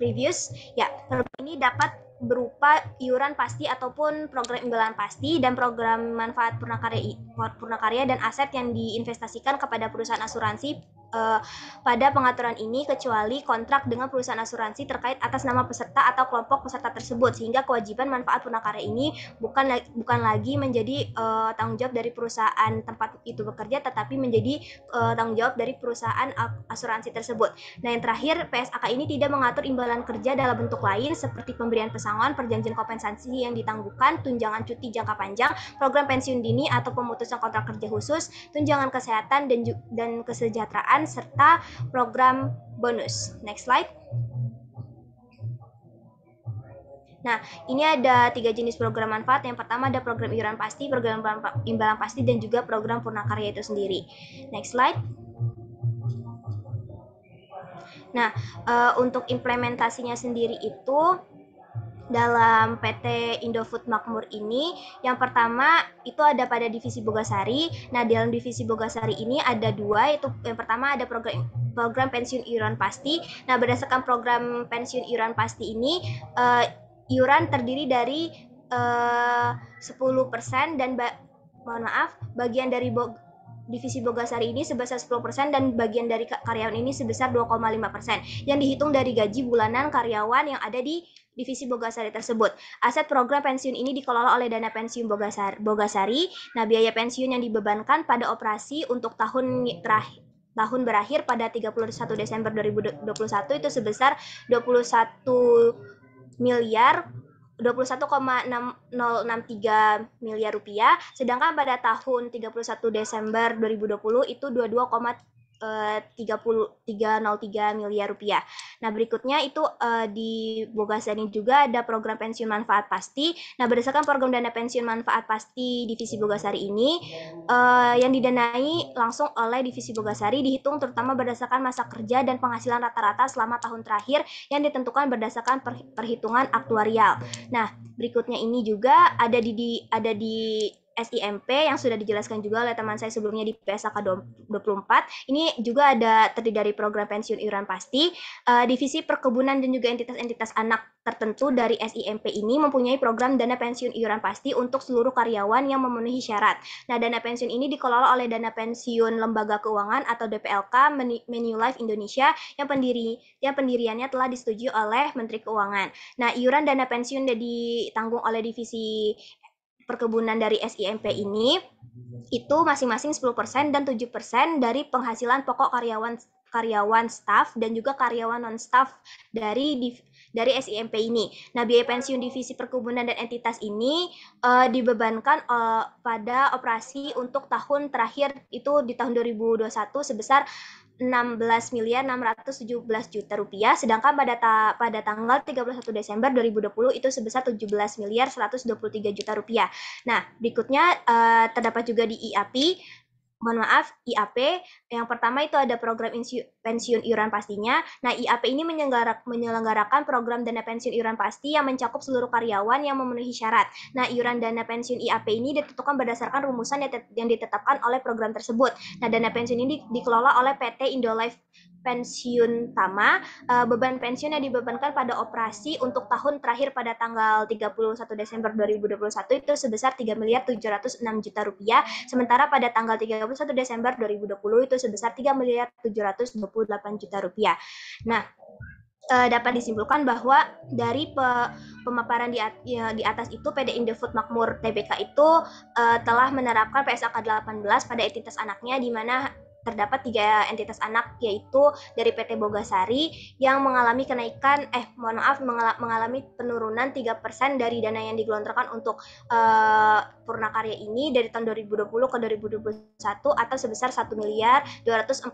previous ya program ini dapat berupa iuran pasti ataupun program imbalan pasti dan program manfaat purnakarya purnakarya dan aset yang diinvestasikan kepada perusahaan asuransi eh, pada pengaturan ini kecuali kontrak dengan perusahaan asuransi terkait atas nama peserta atau kelompok peserta tersebut sehingga kewajiban manfaat purnakarya ini bukan bukan lagi menjadi eh, tanggung jawab dari perusahaan tempat itu bekerja tetapi menjadi eh, tanggung jawab dari perusahaan asuransi tersebut. Nah, yang terakhir PSAK ini tidak mengatur imbalan kerja dalam bentuk lain seperti pemberian pesangon pasangan, perjanjian kompensasi yang ditangguhkan, tunjangan cuti jangka panjang, program pensiun dini atau pemutusan kontrak kerja khusus, tunjangan kesehatan dan dan kesejahteraan serta program bonus. Next slide. Nah, ini ada tiga jenis program manfaat. Yang pertama ada program iuran pasti, program imbalan pasti, dan juga program purna karya itu sendiri. Next slide. Nah, uh, untuk implementasinya sendiri itu dalam PT Indofood Makmur ini yang pertama itu ada pada divisi Bogasari. Nah, dalam divisi Bogasari ini ada dua yaitu yang pertama ada program program pensiun iuran pasti. Nah, berdasarkan program pensiun iuran pasti ini uh, iuran terdiri dari eh, uh, 10% dan mohon maaf bagian dari divisi Bogasari ini sebesar 10% dan bagian dari karyawan ini sebesar 2,5% yang dihitung dari gaji bulanan karyawan yang ada di divisi Bogasari tersebut. Aset program pensiun ini dikelola oleh Dana Pensiun Bogasari. Nah, biaya pensiun yang dibebankan pada operasi untuk tahun terakhir tahun berakhir pada 31 Desember 2021 itu sebesar 21 miliar 21,063 miliar rupiah, sedangkan pada tahun 31 Desember 2020 itu 22, 303 eh, miliar rupiah. Nah, berikutnya itu uh, di Bogasani juga ada program pensiun manfaat pasti. Nah, berdasarkan program dana pensiun manfaat pasti Divisi Bogasari ini uh, yang didanai langsung oleh Divisi Bogasari dihitung terutama berdasarkan masa kerja dan penghasilan rata-rata selama tahun terakhir yang ditentukan berdasarkan perhitungan aktuarial. Nah, berikutnya ini juga ada di ada di SIMP yang sudah dijelaskan juga oleh teman saya sebelumnya di PSAK 24. Hmm. Ini juga ada terdiri dari program pensiun iuran pasti, uh, divisi perkebunan dan juga entitas-entitas anak tertentu dari SIMP ini mempunyai program dana pensiun iuran pasti untuk seluruh karyawan yang memenuhi syarat. Nah, dana pensiun ini dikelola oleh Dana Pensiun Lembaga Keuangan atau DPLK Menu Life Indonesia yang pendiri yang pendiriannya telah disetujui oleh Menteri Keuangan. Nah, iuran dana pensiun ditanggung oleh divisi perkebunan dari SIMP hmm. ini itu masing-masing 10% dan 7% dari penghasilan pokok karyawan karyawan staff dan juga karyawan non staff dari dari SIMP ini. Nah, biaya pensiun divisi perkebunan dan entitas ini uh, dibebankan uh, pada operasi untuk tahun terakhir itu di tahun 2021 sebesar 16 miliar 617 juta rupiah, sedangkan pada ta pada tanggal 31 Desember 2020 itu sebesar 17 miliar 123 juta rupiah. Nah, berikutnya uh, terdapat juga di IAP, mohon maaf IAP, yang pertama itu ada program insu pensiun iuran pastinya. Nah, IAP ini menyelenggarakan program dana pensiun iuran pasti yang mencakup seluruh karyawan yang memenuhi syarat. Nah, iuran dana pensiun IAP ini ditentukan berdasarkan rumusan yang ditetapkan oleh program tersebut. Nah, dana pensiun ini dikelola oleh PT Indolife pensiun Tama, eh, beban pensiun yang dibebankan pada operasi untuk tahun terakhir pada tanggal 31 Desember 2021 itu sebesar 3 miliar 706 juta rupiah, sementara pada tanggal 31 Desember 2020 itu sebesar 3 miliar 700 juta rupiah. Nah, eh, dapat disimpulkan bahwa dari pemaparan di, at ya, di atas itu PD Indofood Makmur TBK itu eh, telah menerapkan PSAK 18 pada entitas anaknya di mana terdapat tiga entitas anak yaitu dari PT Bogasari yang mengalami kenaikan eh mohon maaf mengalami penurunan 3% dari dana yang digelontorkan untuk uh, eh, karya ini dari tahun 2020 ke 2021 atau sebesar 1 miliar 240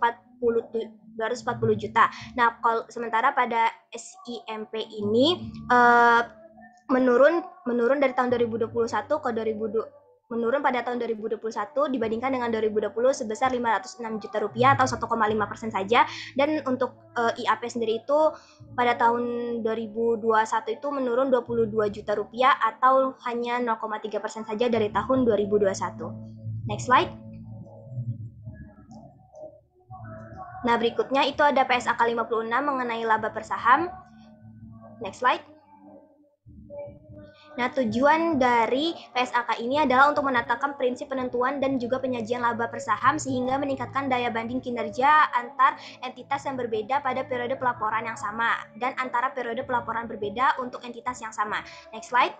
240 juta. Nah, kalau sementara pada SIMP ini uh, menurun menurun dari tahun 2021 ke 2020 menurun pada tahun 2021 dibandingkan dengan 2020 sebesar 506 juta rupiah atau 1,5 persen saja dan untuk uh, eh, IAP sendiri itu pada tahun 2021 itu menurun 22 juta rupiah atau hanya 0,3 persen saja dari tahun 2021. Next slide. Nah berikutnya itu ada PSAK 56 mengenai laba per saham. Next slide. Nah, tujuan dari PSAK ini adalah untuk menetapkan prinsip penentuan dan juga penyajian laba per saham sehingga meningkatkan daya banding kinerja antar entitas yang berbeda pada periode pelaporan yang sama dan antara periode pelaporan berbeda untuk entitas yang sama. Next slide.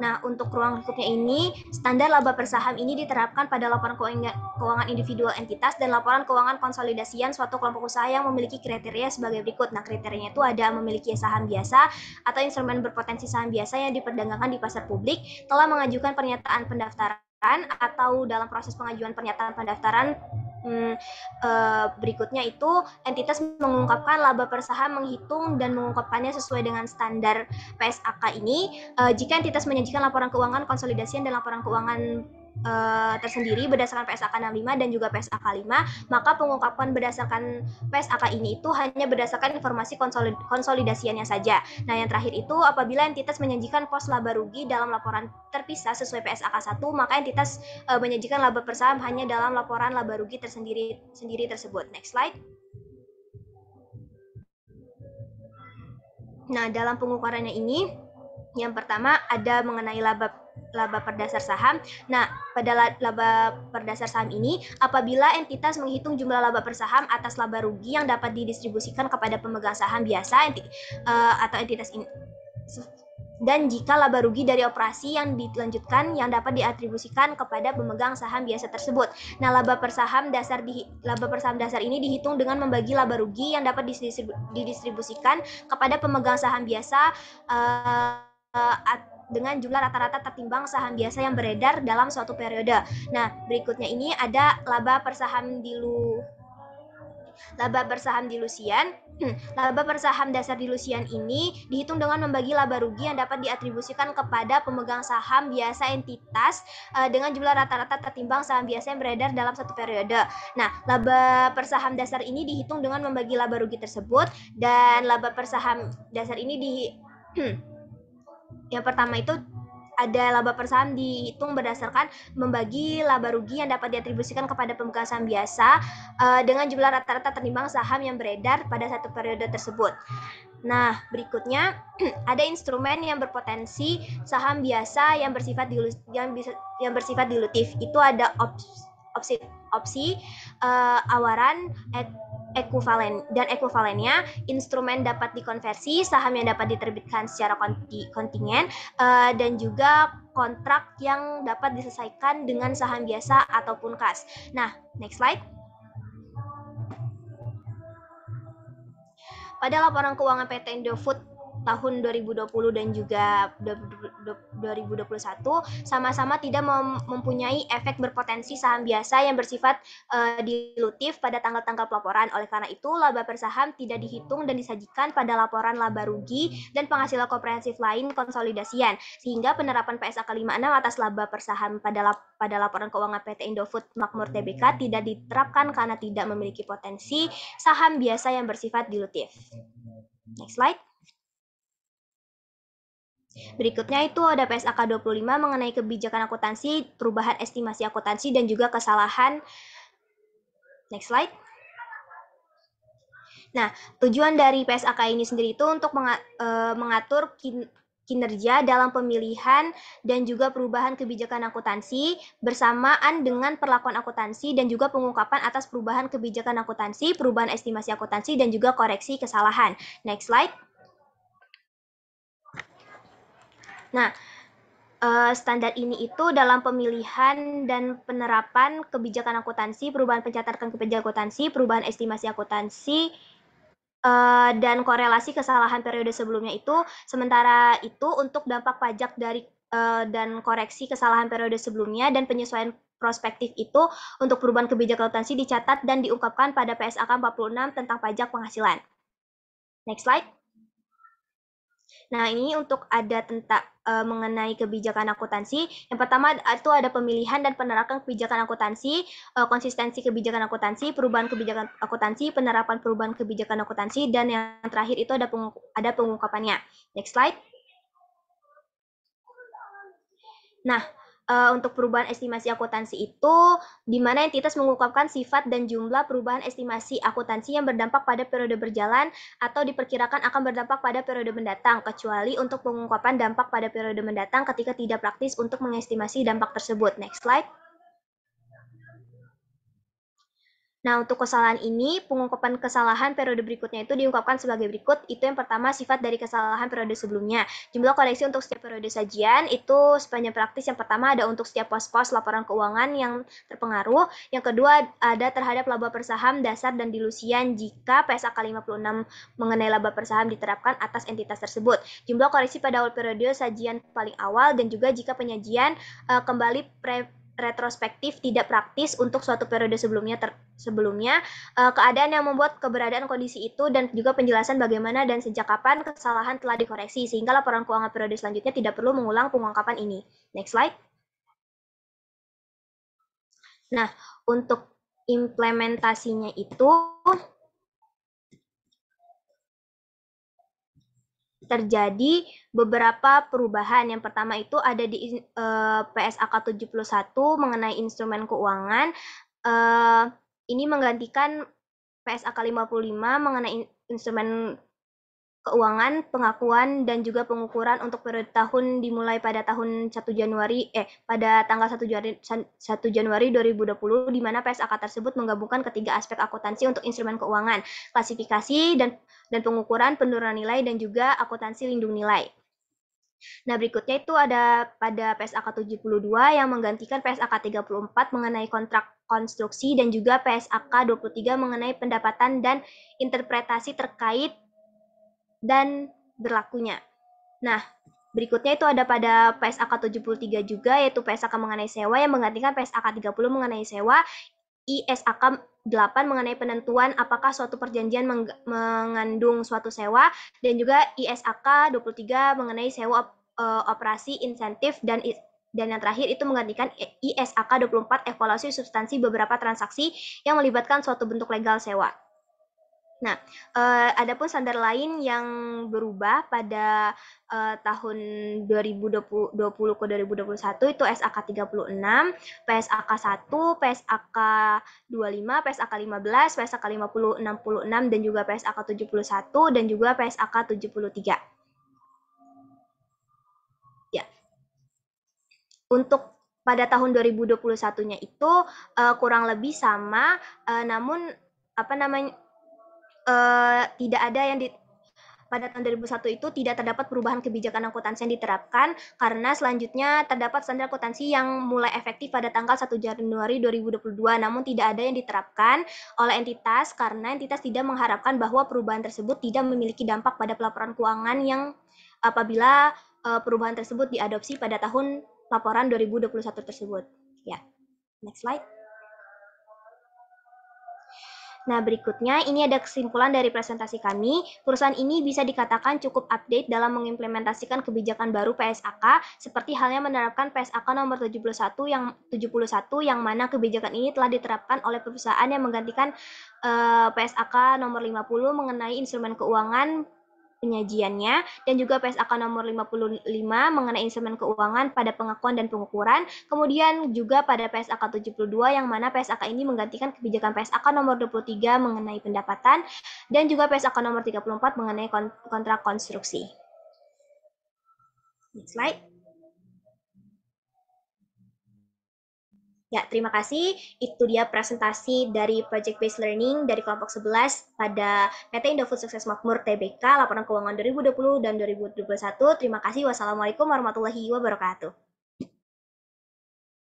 Nah, untuk ruang lingkupnya ini, standar laba per saham ini diterapkan pada laporan keuangan individual entitas dan laporan keuangan konsolidasian suatu kelompok usaha yang memiliki kriteria sebagai berikut. Nah, kriterianya itu ada memiliki saham biasa atau instrumen berpotensi saham biasa yang diperdagangkan di pasar publik, telah mengajukan pernyataan pendaftaran atau dalam proses pengajuan pernyataan pendaftaran Hmm, uh, berikutnya itu entitas mengungkapkan laba per menghitung dan mengungkapkannya sesuai dengan standar PSAK ini uh, jika entitas menyajikan laporan keuangan konsolidasian dan laporan keuangan uh, tersendiri berdasarkan PSAK 65 dan juga PSAK 5, maka pengungkapan berdasarkan PSAK ini itu hanya berdasarkan informasi konsolid konsolidasiannya saja. Nah, yang terakhir itu apabila entitas menyajikan pos laba rugi dalam laporan terpisah sesuai PSAK 1, maka entitas uh, eh, menyajikan laba per hanya dalam laporan laba rugi tersendiri sendiri tersebut. Next slide. Nah, dalam pengukurannya ini yang pertama ada mengenai laba laba perdasar saham. Nah, pada laba perdasar saham ini, apabila entitas menghitung jumlah laba per saham atas laba rugi yang dapat didistribusikan kepada pemegang saham biasa enti, uh, atau entitas ini dan jika laba rugi dari operasi yang dilanjutkan yang dapat diatribusikan kepada pemegang saham biasa tersebut. Nah, laba per saham dasar di laba per saham dasar ini dihitung dengan membagi laba rugi yang dapat didistribusikan kepada pemegang saham biasa uh, Eh, dengan jumlah rata-rata tertimbang saham biasa yang beredar dalam suatu periode. Nah, berikutnya ini ada laba per saham dilu laba per dilusian. Hmm, laba per dasar dilusian ini dihitung dengan membagi laba rugi yang dapat diatribusikan kepada pemegang saham biasa entitas uh, dengan jumlah rata-rata tertimbang saham biasa yang beredar dalam satu periode. Nah, laba per dasar ini dihitung dengan membagi laba rugi tersebut dan laba per dasar ini di hmm, yang pertama itu ada laba per saham dihitung berdasarkan membagi laba rugi yang dapat diatribusikan kepada pemegang saham biasa uh, dengan jumlah rata-rata terimbang saham yang beredar pada satu periode tersebut. Nah, berikutnya ada instrumen yang berpotensi saham biasa yang bersifat dilus, yang, bisa, yang bersifat dilutif. Itu ada opsi opsi, opsi uh, eh, awaran ekuivalen dan ekuivalennya instrumen dapat dikonversi saham yang dapat diterbitkan secara konti, kontingen uh, dan juga kontrak yang dapat diselesaikan dengan saham biasa ataupun kas. Nah, next slide. Pada laporan keuangan PT Indofood tahun 2020 dan juga 2021 sama-sama tidak mempunyai efek berpotensi saham biasa yang bersifat uh, dilutif pada tanggal-tanggal pelaporan. Oleh karena itu, laba per saham tidak dihitung dan disajikan pada laporan laba rugi dan penghasilan komprehensif lain konsolidasian. Sehingga penerapan PSA 56 atas laba per saham pada lap pada laporan keuangan PT Indofood Makmur Tbk tidak diterapkan karena tidak memiliki potensi saham biasa yang bersifat dilutif. Next slide. Berikutnya itu ada PSAK 25 mengenai kebijakan akuntansi, perubahan estimasi akuntansi, dan juga kesalahan. Next slide. Nah, tujuan dari PSAK ini sendiri itu untuk eh, mengatur kinerja dalam pemilihan dan juga perubahan kebijakan akuntansi bersamaan dengan perlakuan akuntansi dan juga pengungkapan atas perubahan kebijakan akuntansi, perubahan estimasi akuntansi, dan juga koreksi kesalahan. Next slide. Nah, eh, standar ini itu dalam pemilihan dan penerapan kebijakan akuntansi, perubahan pencatatan kebijakan akuntansi, perubahan estimasi akuntansi, eh, dan korelasi kesalahan periode sebelumnya itu. Sementara itu untuk dampak pajak dari eh, dan koreksi kesalahan periode sebelumnya dan penyesuaian prospektif itu untuk perubahan kebijakan akuntansi dicatat dan diungkapkan pada PSAK 46 tentang pajak penghasilan. Next slide. Nah, ini untuk ada tentang e, eh, mengenai kebijakan akuntansi. Yang pertama eh, itu ada pemilihan dan penerapan kebijakan akuntansi, e, konsistensi kebijakan akuntansi, perubahan kebijakan akuntansi, penerapan perubahan kebijakan akuntansi, dan yang terakhir itu ada pengu ada pengungkapannya. Next slide. Nah, uh, untuk perubahan estimasi akuntansi itu, di mana entitas mengungkapkan sifat dan jumlah perubahan estimasi akuntansi yang berdampak pada periode berjalan atau diperkirakan akan berdampak pada periode mendatang, kecuali untuk pengungkapan dampak pada periode mendatang ketika tidak praktis untuk mengestimasi dampak tersebut. Next slide. Nah, untuk kesalahan ini, pengungkapan kesalahan periode berikutnya itu diungkapkan sebagai berikut. Itu yang pertama, sifat dari kesalahan periode sebelumnya. Jumlah koreksi untuk setiap periode sajian itu sepanjang praktis yang pertama ada untuk setiap pos-pos laporan keuangan yang terpengaruh. Yang kedua, ada terhadap laba persaham dasar dan dilusian jika PSAK 56 mengenai laba persaham diterapkan atas entitas tersebut. Jumlah koreksi pada awal periode sajian paling awal dan juga jika penyajian uh, kembali pre retrospektif tidak praktis untuk suatu periode sebelumnya ter, sebelumnya uh, keadaan yang membuat keberadaan kondisi itu dan juga penjelasan bagaimana dan sejak kapan kesalahan telah dikoreksi sehingga laporan keuangan periode selanjutnya tidak perlu mengulang pengungkapan ini. Next slide. Nah, untuk implementasinya itu terjadi beberapa perubahan. Yang pertama itu ada di uh, PSAK 71 mengenai instrumen keuangan. Uh, ini menggantikan PSAK 55 mengenai instrumen keuangan, pengakuan, dan juga pengukuran untuk periode tahun dimulai pada tahun 1 Januari eh pada tanggal 1 Januari 1 Januari 2020 di mana PSAK tersebut menggabungkan ketiga aspek akuntansi untuk instrumen keuangan, klasifikasi dan dan pengukuran penurunan nilai dan juga akuntansi lindung nilai. Nah, berikutnya itu ada pada PSAK 72 yang menggantikan PSAK 34 mengenai kontrak konstruksi dan juga PSAK 23 mengenai pendapatan dan interpretasi terkait dan berlakunya. Nah, berikutnya itu ada pada PSAK 73 juga yaitu PSAK mengenai sewa yang menggantikan PSAK 30 mengenai sewa, ISAK 8 mengenai penentuan apakah suatu perjanjian mengandung suatu sewa dan juga ISAK 23 mengenai sewa op eh, operasi insentif dan dan yang terakhir itu menggantikan ISAK 24 evaluasi substansi beberapa transaksi yang melibatkan suatu bentuk legal sewa. Nah, eee, eh, ada pun standar lain yang berubah pada, eee, eh, tahun 2020 ke 2021 itu SAK 36, PSAK 1, PSAK 25, PSAK 15, PSAK 50, 66, dan juga PSAK 71, dan juga PSAK 73. Ya. Untuk pada tahun 2021-nya itu, eee, eh, kurang lebih sama, eee, namun apa namanya Eh, tidak ada yang di pada tahun 2001 itu tidak terdapat perubahan kebijakan angkutan yang diterapkan karena selanjutnya terdapat standar akuntansi yang mulai efektif pada tanggal 1 Januari 2022 namun tidak ada yang diterapkan oleh entitas karena entitas tidak mengharapkan bahwa perubahan tersebut tidak memiliki dampak pada pelaporan keuangan yang apabila uh, perubahan tersebut diadopsi pada tahun laporan 2021 tersebut. Ya. Next slide. Nah, berikutnya ini ada kesimpulan dari presentasi kami. Perusahaan ini bisa dikatakan cukup update dalam mengimplementasikan kebijakan baru PSAK seperti halnya menerapkan PSAK nomor 71 yang 71 yang mana kebijakan ini telah diterapkan oleh perusahaan yang menggantikan uh, eh, PSAK nomor 50 mengenai instrumen keuangan penyajiannya dan juga PSAK nomor 55 mengenai instrumen keuangan pada pengakuan dan pengukuran, kemudian juga pada PSAK 72 yang mana PSAK ini menggantikan kebijakan PSAK nomor 23 mengenai pendapatan dan juga PSAK nomor 34 mengenai kontrak konstruksi. Next slide. Ya, terima kasih. Itu dia presentasi dari Project Based Learning dari kelompok 11 pada PT Indofood Sukses Makmur TBK laporan keuangan 2020 dan 2021. Terima kasih. Wassalamualaikum warahmatullahi wabarakatuh.